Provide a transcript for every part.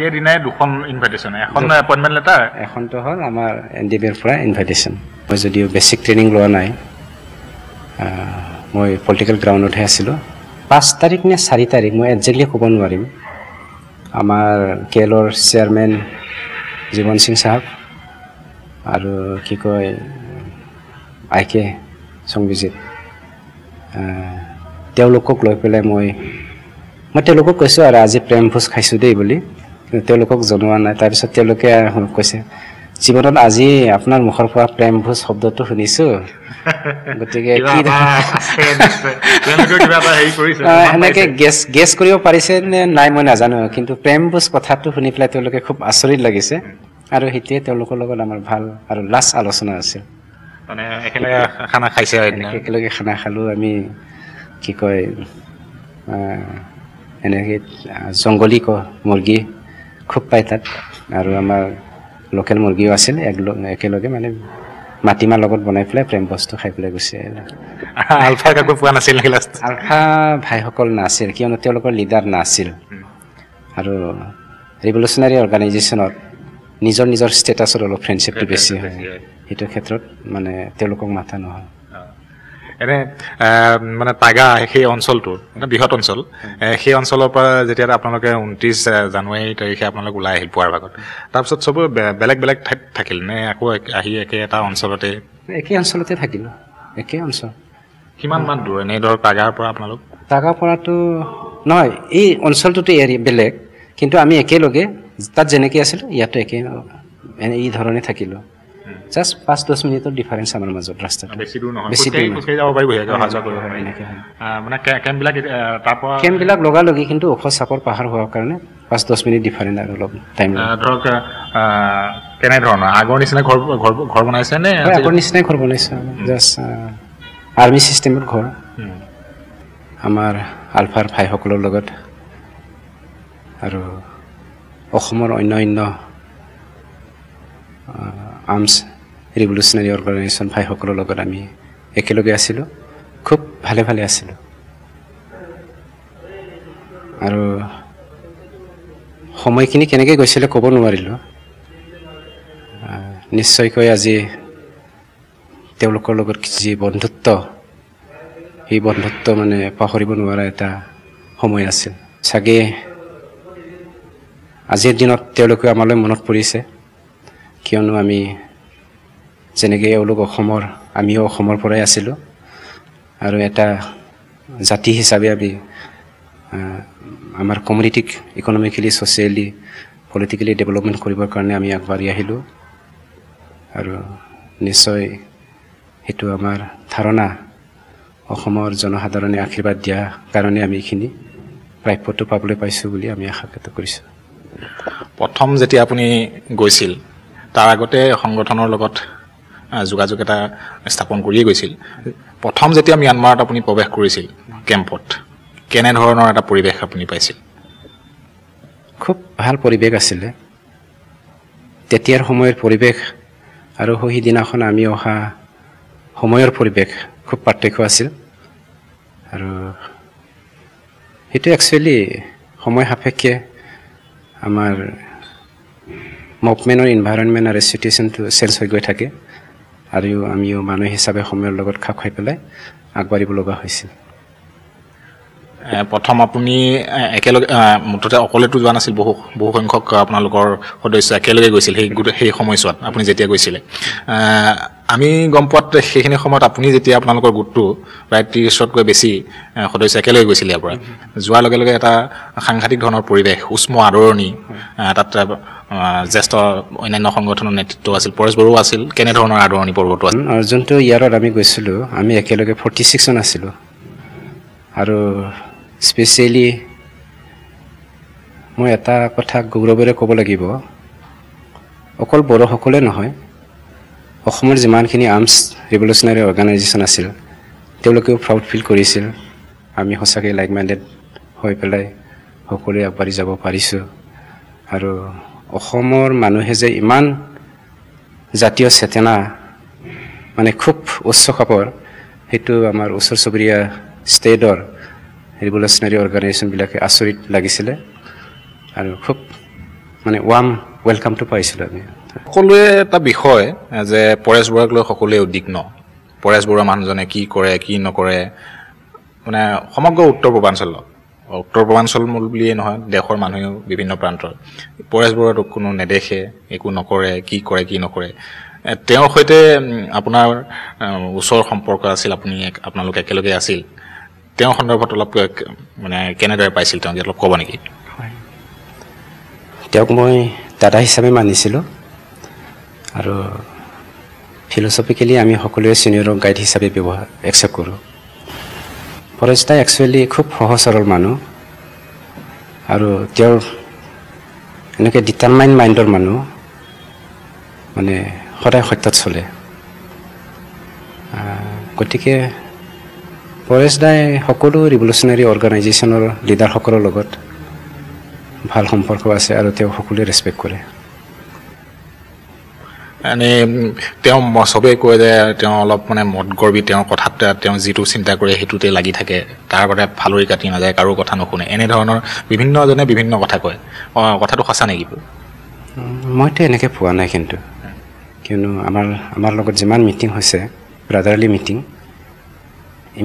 একেদিনাই দুখন ইনভাইটেশ্যন এখন এপইণ্টমেণ্ট লেটাৰ এখনটো হ'ল আমাৰ এন ডি বিৰ পৰা ইনভাইটেশ্যন মই যদিও বেছিক ট্ৰেইনিং লোৱা নাই মই পলিটিকেল গ্ৰাউণ্ডতহে আছিলোঁ পাঁচ তাৰিখ নে চাৰি তাৰিখ মই একজেক্টলি ক'ব নোৱাৰিম আমাৰ কে এলৰ চেয়াৰমেন জীৱন সিং চাহাব আৰু কি কয় আই কে সংবিজিৎ তেওঁলোকক লৈ পেলাই মই মই তেওঁলোকক কৈছোঁ আৰু আজি প্ৰেম ভোজ খাইছোঁ দেই বুলি তেওঁলোকক জনোৱা নাই তাৰপিছত তেওঁলোকে কৈছে জীৱনত আজি আপোনাৰ মুখৰ পৰা প্ৰেম ভোজ শব্দটো শুনিছো গতিকে এনেকে গেছ গেছ কৰিব পাৰিছে নে নাই মই নাজানো কিন্তু প্ৰেম ভোজ কথাটো শুনি পেলাই তেওঁলোকে খুব আচৰিত লাগিছে আৰু সেইটোৱে তেওঁলোকৰ লগত আমাৰ ভাল আৰু লাষ্ট আলোচনা আছিল একেলগে খানা খালোঁ আমি কি কয় এনেকৈ জংগলী ক মুৰ্গী খুব পায় তাত আৰু আমাৰ লোকেল মুৰ্গীও আছিল একেলগে মানে মাটিমাহ লগত বনাই পেলাই প্ৰেম বস্তু খাই পেলাই গুচি আহিল আলফা ভাইসকল নাছিল কিয়নো তেওঁলোকৰ লিডাৰ নাছিল আৰু ৰিভলিউশ্যনাৰী অৰ্গেনাইজেশ্যনত নিজৰ নিজৰ ষ্টেটাছত অলপ ফ্ৰেণ্ডশ্বিপটো বেছি হয় সেইটো ক্ষেত্ৰত মানে তেওঁলোকক মাথা নহয় এনে মানে টাগা সেই অঞ্চলটোৰ মানে বৃহৎ অঞ্চল সেই অঞ্চলৰ পৰা যেতিয়া আপোনালোকে ঊনত্ৰিছ জানুৱাৰী তাৰিখে আপোনালোক ওলাই আহিল পোৱাৰ ভাগত তাৰপিছত চবৰে বেলেগ বেলেগ ঠাইত থাকিল নে আকৌ আহি একে এটা অঞ্চলতে একে অঞ্চলতে থাকিলোঁ একে অঞ্চল কিমান মান দূৰ এনেই ধৰক টাগাৰ পৰা আপোনালোক টাগাৰ পৰাটো নহয় এই অঞ্চলটোতো এৰি বেলেগ কিন্তু আমি একেলগে তাত যেনেকৈ আছিলোঁ ইয়াতো একে এই ধৰণে থাকিলোঁ জাষ্ট পাঁচ দহ মিনিটৰ ডিফাৰেঞ্চ আমাৰ মাজত ৰাস্তাত কেম্পবিলাক লগালগি কিন্তু ওখ চাপৰ পাহাৰ হোৱাৰ কাৰণে পাঁচ দহ মিনিট ডিফাৰেণ্ট আৰু অলপ টাইম ধৰক কেনেধৰণৰ আগৰ নিচিনা ঘৰ ঘৰ বনাইছে নে আগৰ নিচিনাই ঘৰ বনাইছে জাষ্ট আৰ্মি চিষ্টেমত ঘৰ আমাৰ আলফাৰ ভাইসকলৰ লগত আৰু অসমৰ অন্য অন্য আৰ্মছ ৰিভলিউশ্যনেৰী অৰ্গেনাইজেশ্যন ভাইসকলৰ লগত আমি একেলগে আছিলোঁ খুব ভালে ভালে আছিলোঁ আৰু সময়খিনি কেনেকৈ গৈছিলে ক'ব নোৱাৰিলোঁ নিশ্চয়কৈ আজি তেওঁলোকৰ লগত যি বন্ধুত্ব সেই বন্ধুত্ব মানে পাহৰিব নোৱাৰা এটা সময় আছিল চাগে আজিৰ দিনত তেওঁলোকে আমালৈ মনত পৰিছে কিয়নো আমি যেনেকৈ এওঁলোক অসমৰ আমিও অসমৰ পৰাই আছিলোঁ আৰু এটা জাতি হিচাপে আমি আমাৰ কমিউনিটিক ইকনমিকেলি ছ'চিয়েলি পলিটিকেলি ডেভেলপমেণ্ট কৰিবৰ কাৰণে আমি আগবাঢ়ি আহিলোঁ আৰু নিশ্চয় সেইটো আমাৰ ধাৰণা অসমৰ জনসাধাৰণে আশীৰ্বাদ দিয়া কাৰণে আমি এইখিনি প্ৰাপ্যটো পাবলৈ পাইছোঁ বুলি আমি আশা ব্যক্ত কৰিছোঁ প্ৰথম যেতিয়া আপুনি গৈছিল তাৰ আগতে সংগঠনৰ লগত যোগাযোগ এটা স্থাপন কৰিয়ে গৈছিল প্ৰথম যেতিয়া ম্যানমাৰত আপুনি প্ৰৱেশ কৰিছিল কেম্পত কেনেধৰণৰ এটা পৰিৱেশ আপুনি পাইছিল খুব ভাল পৰিৱেশ আছিলে তেতিয়াৰ সময়ৰ পৰিৱেশ আৰু সিদিনাখন আমি অহা সময়ৰ পৰিৱেশ খুব পাৰ্থক্য আছিল আৰু সেইটো একচুৱেলি সময় সাপেক্ষে আমাৰ মুভমেণ্টৰ ইনভাইৰণমেণ্ট আৰু চিটুৱেশ্যনটো চেঞ্জ হৈ গৈ থাকে আৰু আমিও মানুহ হিচাপে সময়ৰ লগত খাপ খাই পেলাই আগবাঢ়িব লগা হৈছিল প্ৰথম আপুনি একেলগে মুঠতে অকলেতো যোৱা নাছিল বহু বহুসংখ্যক আপোনালোকৰ সদস্য একেলগে গৈছিল সেই সেই সময়ছোৱাত আপুনি যেতিয়া গৈছিলে আমি গম পোৱাত সেইখিনি সময়ত আপুনি যেতিয়া আপোনালোকৰ গোটটো প্ৰায় ত্ৰিছতকৈ বেছি সদস্য একেলগে গৈছিল ইয়াৰ পৰা যোৱাৰ লগে লগে এটা সাংঘাতিক ধৰণৰ পৰিৱেশ উষ্ম আদৰণি তাত জ্যেষ্ঠ অন্যান্য সংগঠনৰ নেতৃত্ব আছিল পৰেশ বড়ো আছিল কেনেধৰণৰ আদৰণি পৰ্বটো যোনটো ইয়াৰত আমি গৈছিলোঁ আমি একেলগে ফৰ্টি ছিক্সজন আছিলোঁ আৰু স্পেচিয়েলি মই এটা কথা গৌৰৱেৰে ক'ব লাগিব অকল বড়োসকলে নহয় অসমৰ যিমানখিনি আৰ্মছ ৰিভলিউচনাৰী অৰ্গেনাইজেশ্যন আছিল তেওঁলোকেও প্ৰাউড ফিল কৰিছিল আমি সঁচাকৈ লাইক মাইণ্ডেড হৈ পেলাই সকলোৱে আগবাঢ়ি যাব পাৰিছোঁ আৰু অসমৰ মানুহে যে ইমান জাতীয় চেতনা মানে খুব উচ্চ খাপৰ সেইটো আমাৰ ওচৰ চুবুৰীয়া ষ্টেটৰ ৰিভলিউশ্যনেৰী অৰ্গেনাইজেশ্যনবিলাকে আচৰিত লাগিছিলে আৰু খুব মানে ৱাৰ্ম ৱেলকামটো পাইছিলোঁ আমি সকলোৱে এটা বিষয় যে পৰেশ বৰাক লৈ সকলোৱে উদ্বিগ্ন পৰেশ বৰুৱা মানুহজনে কি কৰে কি নকৰে মানে সমগ্ৰ উত্তৰ পূৰ্বাঞ্চলত উত্তৰ পূৰ্বাঞ্চল মূল বুলিয়েই নহয় দেশৰ মানুহেও বিভিন্ন প্ৰান্তৰ পৰেশবোৰতো কোনো নেদেখে একো নকৰে কি কৰে কি নকৰে তেওঁৰ সৈতে আপোনাৰ ওচৰ সম্পৰ্ক আছিল আপুনি আপোনালোক একেলগে আছিল তেওঁৰ সন্দৰ্ভত অলপ মানে কেনেদৰে পাইছিল তেওঁক অলপ ক'ব নেকি তেওঁক মই দাদা হিচাপে মানিছিলোঁ আৰু ফিলচফিকেলি আমি সকলোৱে চিনিয়ৰক গাইড হিচাপে ব্যৱহাৰ একচেপ্ট কৰোঁ পৰেষ্টাই একচুৱেলি খুব সহজ সৰল মানুহ আৰু তেওঁৰ এনেকৈ ডিটাৰমাইণ্ড মাইণ্ডৰ মানুহ মানে সদায় সত্যত চলে গতিকে দাই সকলো ৰিভলিউশ্যনেৰী অৰ্গেনাইজেশ্যনৰ লিডাৰসকলৰ লগত ভাল সম্পৰ্ক আছে আৰু তেওঁ সকলোৱে ৰেচপেক্ট কৰে মানে তেওঁ চবেই কয় যে তেওঁ অলপ মানে মদ গৰ্বী তেওঁৰ কথাত তেওঁ যিটো চিন্তা কৰে সেইটোতে লাগি থাকে তাৰ আগতে ফালৰি কাটি নাযায় কাৰো কথা নুশুনে এনেধৰণৰ বিভিন্নজনে বিভিন্ন কথা কয় অঁ কথাটো সঁচা নেকি মইতো এনেকৈ পোৱা নাই কিন্তু কিয়নো আমাৰ আমাৰ লগত যিমান মিটিং হৈছে ব্ৰাদাৰলি মিটিং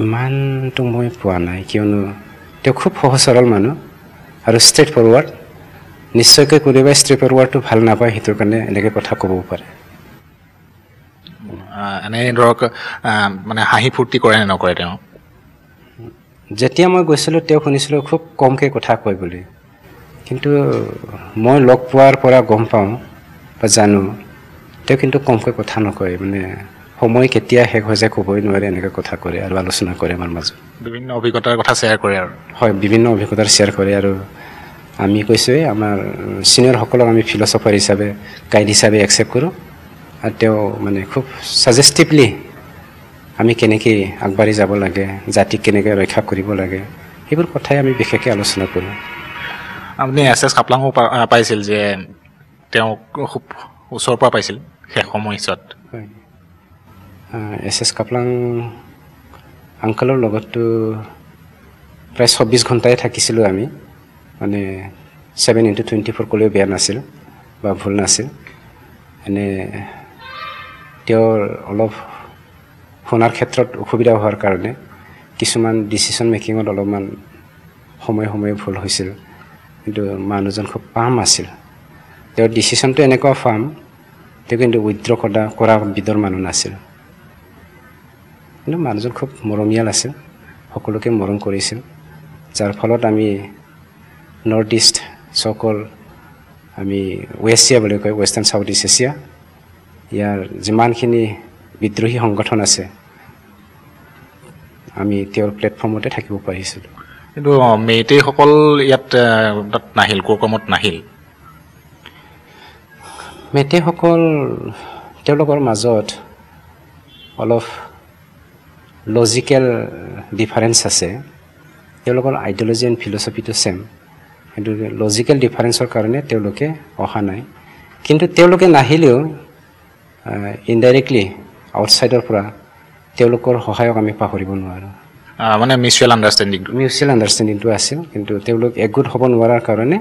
ইমানটো মই পোৱা নাই কিয়নো তেওঁ খুব সহজ সৰল মানুহ আৰু ষ্ট্ৰেট ফৰৱাৰ্ড নিশ্চয়কৈ কোনোবাই ষ্ট্ৰেট ফৰৱাৰ্ডটো ভাল নাপায় সেইটোৰ কাৰণে এনেকৈ কথা ক'ব পাৰে এনে ধৰক মানে হাঁহি ফূৰ্তি কৰে নে নকৰে তেওঁ যেতিয়া মই গৈছিলোঁ তেওঁ শুনিছিলোঁ খুব কমকৈ কথা কয় বুলি কিন্তু মই লগ পোৱাৰ পৰা গম পাওঁ বা জানো তেওঁ কিন্তু কমকৈ কথা নকয় মানে সময় কেতিয়া শেষ হৈ যায় ক'বই নোৱাৰে এনেকৈ কথা কৰে আৰু আলোচনা কৰে আমাৰ মাজত বিভিন্ন অভিজ্ঞতাৰ কথা শ্বেয়াৰ কৰে আৰু হয় বিভিন্ন অভিজ্ঞতাৰ শ্বেয়াৰ কৰে আৰু আমি কৈছোঁৱেই আমাৰ চিনিয়ৰসকলক আমি ফিলচফাৰ হিচাপে গাইড হিচাপে একচেপ্ট কৰোঁ তেওঁ মানে খুব ছাজেষ্টিভলি আমি কেনেকৈ আগবাঢ়ি যাব লাগে জাতিক কেনেকৈ ৰক্ষা কৰিব লাগে সেইবোৰ কথাই আমি বিশেষকৈ আলোচনা কৰোঁ আপুনি এছ এছ কাপলাঙো পাইছিল যে তেওঁক খুব ওচৰৰ পৰা পাইছিল শেষ সময়ছোৱাত হয় এছ এছ কাপলাং আংকলৰ লগততো প্ৰায় চৌব্বিছ ঘণ্টাই থাকিছিলোঁ আমি মানে ছেভেন ইণ্টু টুৱেণ্টি ফ'ৰ ক'লেও বেয়া নাছিল বা ভুল নাছিল এনে তেওঁৰ অলপ শুনাৰ ক্ষেত্ৰত অসুবিধা হোৱাৰ কাৰণে কিছুমান ডিচিশ্যন মেকিঙত অলপমান সময়ে সময়ে ভুল হৈছিল কিন্তু মানুহজন খুব পাম আছিল তেওঁৰ ডিচিশ্যনটো এনেকুৱা পাম তেওঁ কিন্তু উইড্ৰ কৰা কৰা বিধৰ মানুহ নাছিল কিন্তু মানুহজন খুব মৰমীয়াল আছিল সকলোকে মৰম কৰিছিল যাৰ ফলত আমি নৰ্থ ইষ্ট চকল আমি ৱেষ্ট এছিয়া বুলি কয় ৱেষ্টাৰ্ণ চাউথ ইষ্ট এছিয়া ইয়াৰ যিমানখিনি বিদ্ৰোহী সংগঠন আছে আমি তেওঁৰ প্লেটফৰ্মতে থাকিব পাৰিছিলোঁ কিন্তু মেইতেইসকল ইয়াত তাত নাহিল কামত নাহিল মেইতেইসকল তেওঁলোকৰ মাজত অলপ লজিকেল ডিফাৰেঞ্চ আছে তেওঁলোকৰ আইডিয়লজি এণ্ড ফিলচফিটো চেম কিন্তু লজিকেল ডিফাৰেঞ্চৰ কাৰণে তেওঁলোকে অহা নাই কিন্তু তেওঁলোকে নাহিলেও ইনডাইৰেক্টলি আউটচাইডৰ পৰা তেওঁলোকৰ সহায়ক আমি পাহৰিব নোৱাৰোঁ মানে মিউচুৱেল আণ্ডাৰষ্টেণ্ডিং মিউচুৱেল আণ্ডাৰষ্টেণ্ডিংটো আছিল কিন্তু তেওঁলোক একগোট হ'ব নোৱাৰাৰ কাৰণে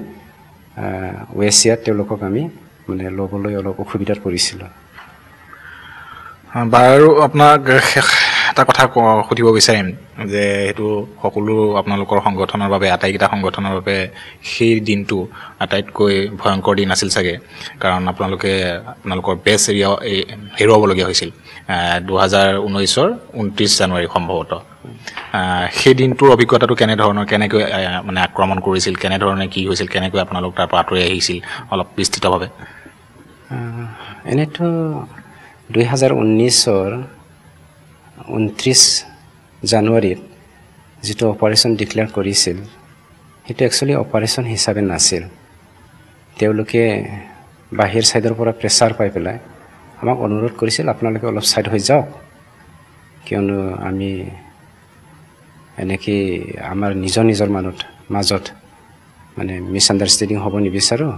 ৱেছিয়াত তেওঁলোকক আমি মানে ল'বলৈ অলপ অসুবিধাত পৰিছিলোঁ বাৰু আপোনাক এটা কথা সুধিব বিচাৰিম যে সেইটো সকলো আপোনালোকৰ সংগঠনৰ বাবে আটাইকেইটা সংগঠনৰ বাবে সেই দিনটো আটাইতকৈ ভয়ংকৰ দিন আছিল চাগে কাৰণ আপোনালোকে আপোনালোকৰ বেচ এৰিয়া হেৰুৱাবলগীয়া হৈছিল দুহেজাৰ ঊনৈছৰ ঊনত্ৰিছ জানুৱাৰী সম্ভৱতঃ সেই দিনটোৰ অভিজ্ঞতাটো কেনেধৰণৰ কেনেকৈ মানে আক্ৰমণ কৰিছিল কেনেধৰণে কি হৈছিল কেনেকৈ আপোনালোক তাৰ পৰা আঁতৰি আহিছিল অলপ বিস্তৃতভাৱে এনেতো দুহেজাৰ ঊনৈছৰ ঊনত্ৰিছ জানুৱাৰীত যিটো অপাৰেশ্যন ডিক্লেয়াৰ কৰিছিল সেইটো একচুৱেলি অপাৰেশ্যন হিচাপে নাছিল তেওঁলোকে বাহিৰ ছাইডৰ পৰা প্ৰেছাৰ পাই পেলাই আমাক অনুৰোধ কৰিছিল আপোনালোকে অলপ ছাইড হৈ যাওক কিয়নো আমি এনেকৈ আমাৰ নিজৰ নিজৰ মানুহ মাজত মানে মিছ আণ্ডাৰষ্টেণ্ডিং হ'ব নিবিচাৰোঁ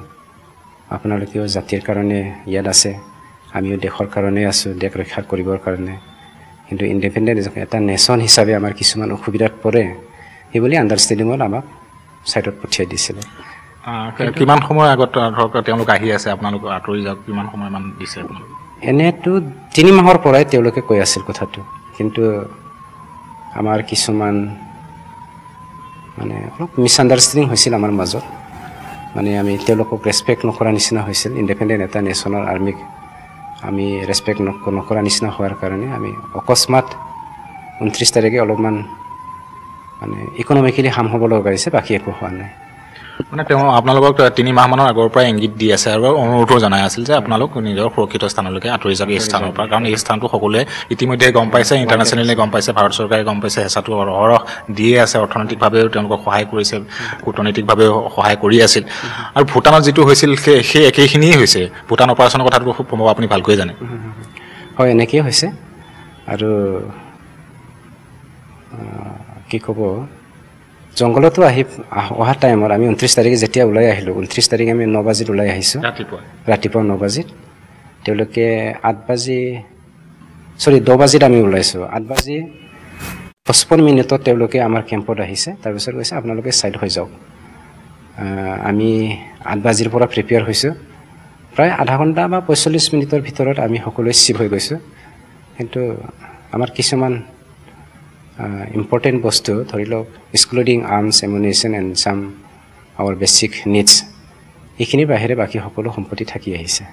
আপোনালোকেও জাতিৰ কাৰণে ইয়াত আছে আমিও দেশৰ কাৰণেই আছোঁ দেশ ৰক্ষা কৰিবৰ কাৰণে কিন্তু ইণ্ডিপেণ্ডেণ্ট এটা নেশ্যন হিচাপে আমাৰ কিছুমান অসুবিধাত পৰে সেইবুলি আণ্ডাৰষ্টেণ্ডিঙত আমাক ছাইডত পঠিয়াই দিছিলে কিমান সময় আগত ধৰক তেওঁলোক আহি আছে আপোনালোকে আঁতৰি যাওক কিমান সময়মান দিছে এনেতো তিনিমাহৰ পৰাই তেওঁলোকে কৈ আছিল কথাটো কিন্তু আমাৰ কিছুমান মানে অলপ মিছআণ্ডাৰষ্টেণ্ডিং হৈছিল আমাৰ মাজত মানে আমি তেওঁলোকক ৰেচপেক্ট নকৰা নিচিনা হৈছিল ইণ্ডিপেণ্ডেণ্ট এটা নেশ্যনৰ আৰ্মীক আমি ৰেচপেক্ট নক নকৰা নিচিনা হোৱাৰ কাৰণে আমি অকস্মাত ঊনত্ৰিছ তাৰিখে অলপমান মানে ইকনমিকেলি হাম হ'ব লগা হৈছে বাকী একো হোৱা নাই মানে তেওঁ আপোনালোকক তিনি মাহমানৰ আগৰ পৰাই ইংগিত দি আছে আৰু অনুৰোধো জনাই আছিল যে আপোনালোক নিজৰ সুৰক্ষিত স্থানলৈকে আঁতৰি যাওক এই স্থানৰ পৰা কাৰণ এই স্থানটো সকলোৱে ইতিমধ্যে গম পাইছে ইণ্টাৰনেশ্যনেলি গম পাইছে ভাৰত চৰকাৰে গম পাইছে হেঁচাটো সৰহ দিয়ে আছে অৰ্থনৈতিকভাৱেও তেওঁলোকক সহায় কৰিছে কূটনৈতিকভাৱেও সহায় কৰি আছিল আৰু ভূটানত যিটো হৈছিল সেই সেই একেখিনিয়ে হৈছে ভূটান অপাৰেশ্যনৰ কথাটো খুব প্ৰমাব আপুনি ভালকৈ জানে হয় এনেকেই হৈছে আৰু কি ক'ব জংঘলতো আহি অহা টাইমত আমি ঊনত্ৰিছ তাৰিখে যেতিয়া ওলাই আহিলোঁ ঊনত্ৰিছ তাৰিখে আমি ন বাজিত ওলাই আহিছোঁ ৰাতিপুৱা ৰাতিপুৱা ন বাজিত তেওঁলোকে আঠ বাজি চৰি দহ বাজিত আমি ওলাইছোঁ আঠ বাজি পঁচপন্ন মিনিটত তেওঁলোকে আমাৰ কেম্পত আহিছে তাৰপিছত কৈছে আপোনালোকে ছাইড হৈ যাওক আমি আঠ বাজিৰ পৰা প্ৰিপেয়াৰ হৈছোঁ প্ৰায় আধা ঘণ্টা বা পঁয়চল্লিছ মিনিটৰ ভিতৰত আমি সকলোৱে চিভ হৈ গৈছোঁ কিন্তু আমাৰ কিছুমান ইম্পৰ্টেণ্ট বস্তু ধৰি লওক স্কুলডিং arms ammunition and some our basic needs এইখিনিৰ বাহিৰে বাকী সকলো সম্পত্তি থাকি আহিছে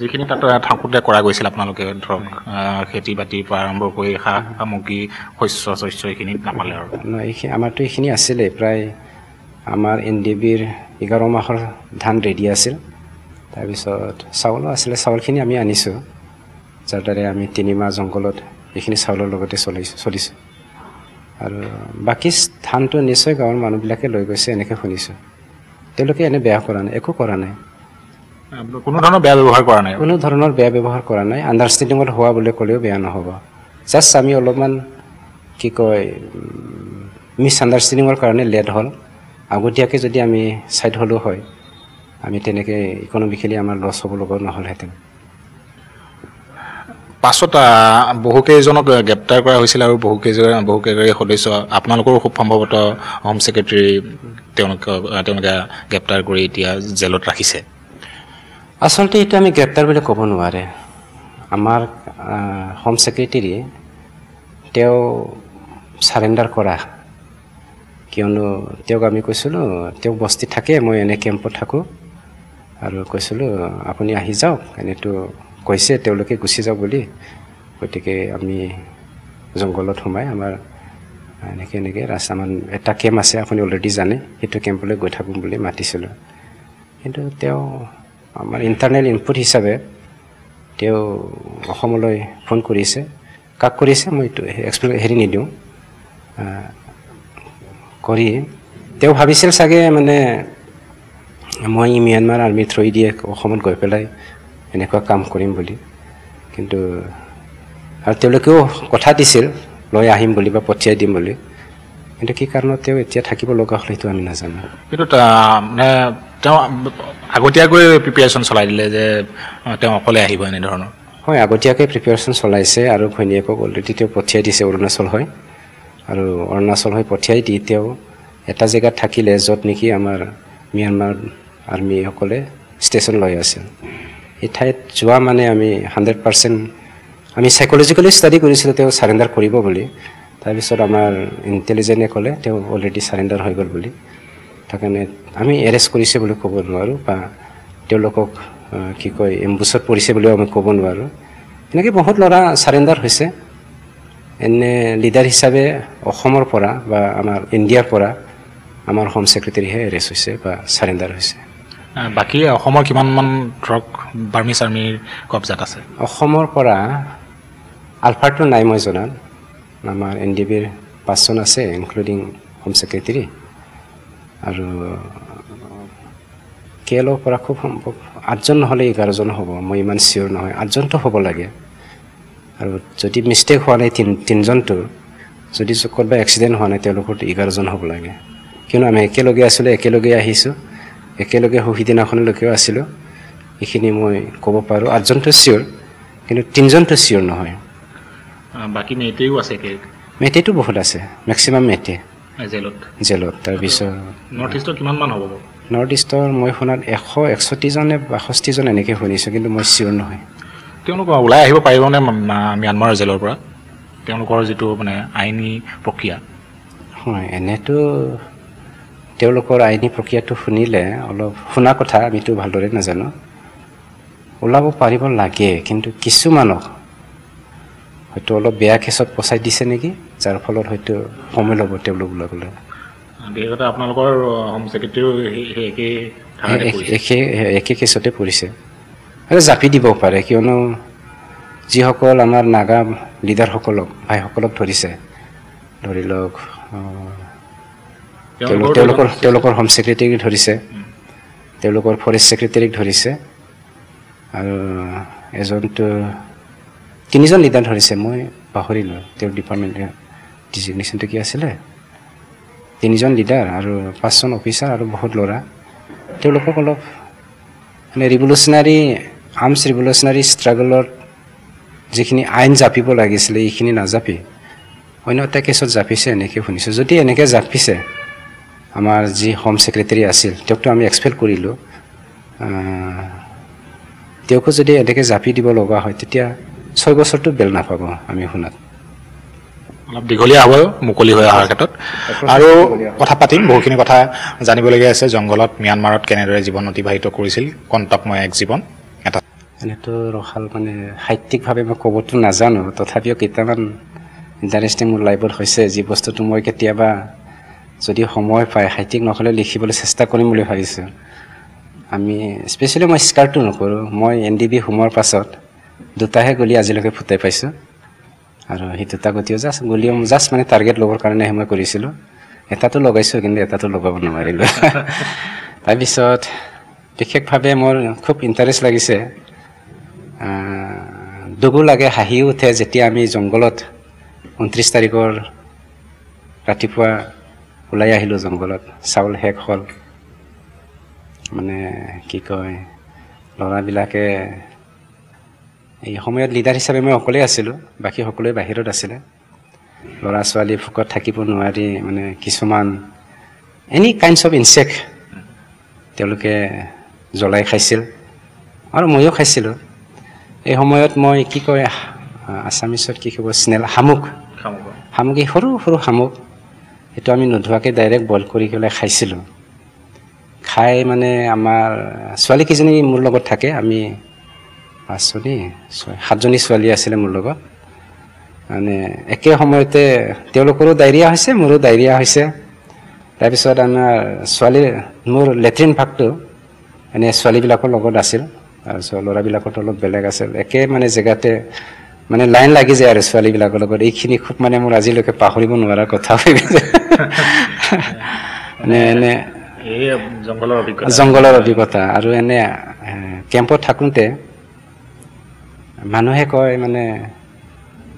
যিখিনি তাত থাকোঁতে কৰা গৈছিল আপোনালোকে ধৰক খেতি বাতিৰ পৰা আৰম্ভ কৰি সা সামগ্ৰী শস্য চস্য এইখিনি নাপালে আৰু নহয় এইখিনি আমাৰতো এইখিনি আছিলে প্ৰায় আমাৰ এন ডি বিৰ এঘাৰ মাহৰ ধান ৰেডি আছিল তাৰপিছত চাউলো আছিলে চাউলখিনি আমি আনিছোঁ যাৰ দ্বাৰা আমি তিনিমাহ জংঘলত এইখিনি চাউলৰ লগতে চলাইছোঁ চলিছোঁ আৰু বাকী স্থানটো নিশ্চয় গাঁৱৰ মানুহবিলাকে লৈ গৈছে এনেকৈ শুনিছোঁ তেওঁলোকে এনে বেয়া কৰা নাই একো কৰা নাই কোনো ধৰণৰ বেয়া ব্যৱহাৰ কৰা নাই কোনো ধৰণৰ বেয়া ব্যৱহাৰ কৰা নাই আণ্ডাৰষ্টেণ্ডিঙত হোৱা বুলি ক'লেও বেয়া নহ'ব জাষ্ট আমি অলপমান কি কয় মিছ আণ্ডাৰষ্টেণ্ডিঙৰ কাৰণে লেট হ'ল আগতীয়াকৈ যদি আমি চাইড হ'লেও হয় আমি তেনেকৈ ইকনমিকেলি আমাৰ লছ হ'ব লগা নহ'লহেঁতেন পাছত বহুকেইজনক গ্ৰেপ্তাৰ কৰা হৈছিল আৰু বহুকেইজন বহুকেইগৰাকী সদস্য আপোনালোকৰো খুব সম্ভৱতঃ হোম ছেক্ৰেটেৰী তেওঁলোক তেওঁলোকে গ্ৰেপ্তাৰ কৰি এতিয়া জেলত ৰাখিছে আচলতে এতিয়া আমি গ্ৰেপ্তাৰ বুলি ক'ব নোৱাৰে আমাৰ হোম ছেক্ৰেটেৰীয়ে তেওঁ চাৰেণ্ডাৰ কৰা কিয়নো তেওঁক আমি কৈছিলোঁ তেওঁ বস্তিত থাকে মই এনে কেম্পত থাকোঁ আৰু কৈছিলোঁ আপুনি আহি যাওক এনেতো কৈছে তেওঁলোকে গুচি যাওক বুলি গতিকে আমি জংঘলত সোমাই আমাৰ এনেকৈ এনেকৈ ৰাস্তামান এটা কেম্প আছে আপুনি অলৰেডি জানে সেইটো কেম্পলৈ গৈ থাকোঁ বুলি মাতিছিলোঁ কিন্তু তেওঁ আমাৰ ইণ্টাৰনেল ইনপুট হিচাপে তেওঁ অসমলৈ ফোন কৰিছে কাক কৰিছে মই এইটো এক্সপ্লেন হেৰি নিদিওঁ কৰি তেওঁ ভাবিছিল চাগে মানে মই মিয়ানমাৰ আৰ্মি থ্ৰুইদিয়ে অসমত গৈ পেলাই এনেকুৱা কাম কৰিম বুলি কিন্তু আৰু তেওঁলোকেও কথা দিছিল লৈ আহিম বুলি বা পঠিয়াই দিম বুলি কিন্তু কি কাৰণত তেওঁ এতিয়া থাকিব লগা হ'লে সেইটো আমি নাজানো কিন্তু মানে তেওঁ আগতীয়াকৈ প্ৰিপেয়াৰেশ্যন চলাই দিলে যে তেওঁ অকলে আহিব এনেধৰণৰ হয় আগতীয়াকৈ প্ৰিপেয়াৰেশ্যন চলাইছে আৰু ঘৈণীয়েকক অলৰেডি তেওঁ পঠিয়াই দিছে অৰুণাচল হৈ আৰু অৰুণাচল হৈ পঠিয়াই দি তেওঁ এটা জেগাত থাকিলে য'ত নেকি আমাৰ ম্যানমাৰ আৰ্মীসকলে ষ্টেচন লৈ আছিল এই ঠাইত যোৱা মানে আমি হাণ্ড্ৰেড পাৰ্চেণ্ট আমি চাইক'লজিকেলি ষ্টাডি কৰিছিলোঁ তেওঁ চাৰেণ্ডাৰ কৰিব বুলি তাৰপিছত আমাৰ ইণ্টেলিজেণ্টে ক'লে তেওঁ অলৰেডি চাৰেণ্ডাৰ হৈ গ'ল বুলি তাৰ কাৰণে আমি এৰেষ্ট কৰিছে বুলি ক'ব নোৱাৰোঁ বা তেওঁলোকক কি কয় এম্বুচত পৰিছে বুলিও আমি ক'ব নোৱাৰোঁ এনেকৈ বহুত ল'ৰা চাৰেণ্ডাৰ হৈছে এনে লিডাৰ হিচাপে অসমৰ পৰা বা আমাৰ ইণ্ডিয়াৰ পৰা আমাৰ হোম ছেক্ৰেটেৰীহে এৰেষ্ট হৈছে বা চাৰেণ্ডাৰ হৈছে বাকী অসমৰ কিমানমান ধৰক বাৰ্মি চাৰ্মিৰ কবজাত আছে অসমৰ পৰা আলফাৰটো নাই মই জনাত আমাৰ এন ডি বিৰ পাঁচজন আছে ইনক্লুডিং হোম ছেক্ৰেটেৰী আৰু কে এলৰ পৰা খুব সম্ভৱ আঠজন নহ'লে এঘাৰজন হ'ব মই ইমান চিয়'ৰ নহয় আঠজনটো হ'ব লাগে আৰু যদি মিষ্টেক হোৱা নাই তিন তিনিজনটো যদি ক'ৰবাত এক্সিডেণ্ট হোৱা নাই তেওঁলোকৰতো এঘাৰজন হ'ব লাগে কিয়নো আমি একেলগে আছিলোঁ একেলগে আহিছোঁ একেলগে সুখীদিনাখনৰ দিনাখনলৈকেও আছিলোঁ এইখিনি মই ক'ব পাৰোঁ আঠজনটো চিয়'ৰ কিন্তু তিনিজনটো চিয়'ৰ নহয় বাকী মেটেও আছে মেটেটো বহুত আছে মেক্সিমাম মেটে জেলত জেলত তাৰপিছত নৰ্থ ইষ্টৰ কিমানমান হ'ব নৰ্থ ইষ্টৰ মই শুনাত এশ একষষ্ঠিজনে বাষষ্ঠিজন এনেকৈ শুনিছোঁ কিন্তু মই চিয়'ৰ নহয় তেওঁলোকৰ ওলাই আহিব পাৰিবনে ম্যানমাৰ জেলৰ পৰা তেওঁলোকৰ যিটো মানে আইনী প্ৰক্ৰিয়া হয় এনেতো তেওঁলোকৰ আইনী প্ৰক্ৰিয়াটো শুনিলে অলপ শুনা কথা আমিতো ভালদৰে নাজানো ওলাব পাৰিব লাগে কিন্তু কিছুমানক হয়তো অলপ বেয়া কেছত পচাই দিছে নেকি যাৰ ফলত হয়তো সময় ল'ব তেওঁলোক ওলাবলৈ আপোনালোকৰ একে একে কেছতে পৰিছে আৰু জাপি দিব পাৰে কিয়নো যিসকল আমাৰ নাগা লিডাৰসকলক ভাইসকলক ধৰিছে ধৰি লওক তেওঁলোকৰ তেওঁলোকৰ হোম ছেক্ৰেটেৰীক ধৰিছে তেওঁলোকৰ ফৰেষ্ট ছেক্ৰেটেৰীক ধৰিছে আৰু এজনটো তিনিজন লিডাৰ ধৰিছে মই পাহৰিলোঁ তেওঁৰ ডিপাৰ্টমেণ্ট ডিজিগনেশ্যনটো কি আছিলে তিনিজন লিডাৰ আৰু পাঁচজন অফিচাৰ আৰু বহুত ল'ৰা তেওঁলোকক অলপ মানে ৰিভলিউচনাৰী আৰ্মছ ৰিভলিউচনাৰী ষ্ট্ৰাগলত যিখিনি আইন জাপিব লাগিছিলে এইখিনি নাজাপি অন্য এটা কেছত জাপিছে এনেকৈ শুনিছোঁ যদি এনেকৈ জাপিছে আমাৰ যি হোম ছেক্ৰেটেৰী আছিল তেওঁকতো আমি এক্সপেল কৰিলোঁ তেওঁকো যদি এনেকৈ জাপি দিব লগা হয় তেতিয়া ছয় বছৰটো বেল নাপাব আমি শুনাত অলপ দীঘলীয়া হ'ব মুকলি হৈ অহাৰ ক্ষেত্ৰত আৰু কথা পাতিম বহুখিনি কথা জানিবলগীয়া আছে জংঘলত ম্যানমাৰত কেনেদৰে জীৱন অতিবাহিত কৰিছিল কণ্টকময় এক জীৱন এটা এনেতো ৰখাল মানে সাহিত্যিকভাৱে মই ক'বতো নাজানো তথাপিও কেইটামান ইণ্টাৰেষ্টিং মোৰ লাইফত হৈছে যি বস্তুটো মই কেতিয়াবা যদি সময় পায় সাহিত্যিক নথলে লিখিবলৈ চেষ্টা কৰিম বুলি ভাবিছোঁ আমি স্পেচিয়েলি মই স্কাৰ্টটো নকৰোঁ মই এন ডি বি সোমোৱাৰ পাছত দুটাহে গলি আজিলৈকে ফুটাই পাইছোঁ আৰু সেই দুটা গতিও জাষ্ট গলি জাষ্ট মানে টাৰ্গেট ল'বৰ কাৰণেহে মই কৰিছিলোঁ এটাটো লগাইছোঁ কিন্তু এটাটো লগাব নোৱাৰিলোঁ তাৰপিছত বিশেষভাৱে মোৰ খুব ইণ্টাৰেষ্ট লাগিছে দুগো লাগে হাঁহিও উঠে যেতিয়া আমি জংঘলত ঊনত্ৰিছ তাৰিখৰ ৰাতিপুৱা ওলাই আহিলোঁ জংঘলত চাউল শেষ হ'ল মানে কি কয় ল'ৰাবিলাকে এই সময়ত লিডাৰ হিচাপে মই অকলেই আছিলোঁ বাকী সকলোৱে বাহিৰত আছিলে ল'ৰা ছোৱালী ভোকত থাকিব নোৱাৰি মানে কিছুমান এনি কাইণ্ডছ অফ ইনচেক তেওঁলোকে জ্বলাই খাইছিল আৰু ময়ো খাইছিলোঁ এই সময়ত মই কি কয় আছামিছত কি ক'ব স্নেল শামুক শামুক এই সৰু সৰু শামুক সেইটো আমি নোধোৱাকৈ ডাইৰেক্ট বইল কৰি পেলাই খাইছিলোঁ খাই মানে আমাৰ ছোৱালীকেইজনী মোৰ লগত থাকে আমি পাঁচজনী ছয় সাতজনী ছোৱালী আছিলে মোৰ লগত মানে একে সময়তে তেওঁলোকৰো ডায়েৰিয়া হৈছে মোৰো ডায়েৰিয়া হৈছে তাৰপিছত আমাৰ ছোৱালীৰ মোৰ লেট্ৰিন ভাগটো এনে ছোৱালীবিলাকৰ লগত আছিল তাৰপিছত ল'ৰাবিলাকৰতো অলপ বেলেগ আছিল একে মানে জেগাতে মানে লাইন লাগি যায় আৰু ছোৱালীবিলাকৰ লগত এইখিনি খুব মানে মোৰ আজিলৈকে পাহৰিব নোৱাৰা কথা হৈ গৈছে এনে এনে জংঘলৰ অভিজ্ঞতা আৰু এনে কেম্পত থাকোঁতে মানুহে কয় মানে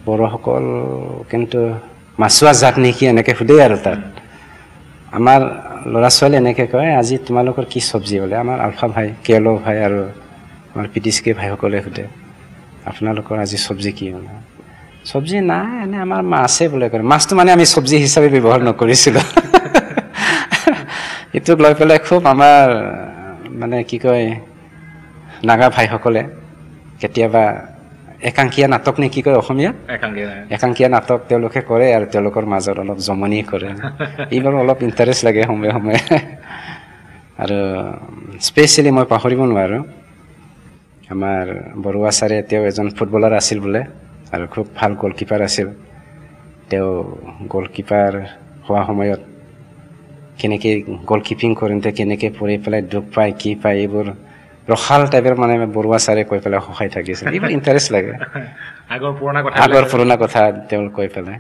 বড়োসকল কিন্তু মাছুৱা জাত নেকি এনেকৈ সোধে আৰু তাত আমাৰ ল'ৰা ছোৱালীয়ে এনেকৈ কয় আজি তোমালোকৰ কি চব্জি বোলে আমাৰ আলফা ভাই কে ল' ভাই আৰু আমাৰ পি টি চি কে ভাইসকলে সোধে আপোনালোকৰ আজি চব্জি কি বোলে চব্জি নাই এনে আমাৰ মাছে বোলে কৰে মাছটো মানে আমি চব্জি হিচাপে ব্যৱহাৰ নকৰিছিলোঁ সেইটোক লৈ পেলাই খুব আমাৰ মানে কি কয় নাগা ভাইসকলে কেতিয়াবা একাংকীয়া নাটক নে কি কয় অসমীয়া একাংকীয়া নাটক তেওঁলোকে কৰে আৰু তেওঁলোকৰ মাজত অলপ জমনি কৰে এইবাৰ অলপ ইণ্টাৰেষ্ট লাগে সময়ে সময়ে আৰু স্পেচিয়েলি মই পাহৰিব নোৱাৰোঁ আমাৰ বৰুৱা ছাৰে তেওঁ এজন ফুটবলাৰ আছিল বোলে আৰু খুব ভাল গ'লকীপাৰ আছিল তেওঁ গ'লকীপাৰ হোৱা সময়ত কেনেকৈ গ'লকিপিং কৰোঁতে কেনেকৈ পৰি পেলাই দুখ পায় কি পায় এইবোৰ ৰসাল টাইপৰ মানে বৰুৱা ছাৰে কৈ পেলাই সহায় থাকিছিল এইবোৰ ইণ্টাৰেষ্ট লাগে আগৰ পুৰণা কথা তেওঁ কৈ পেলাই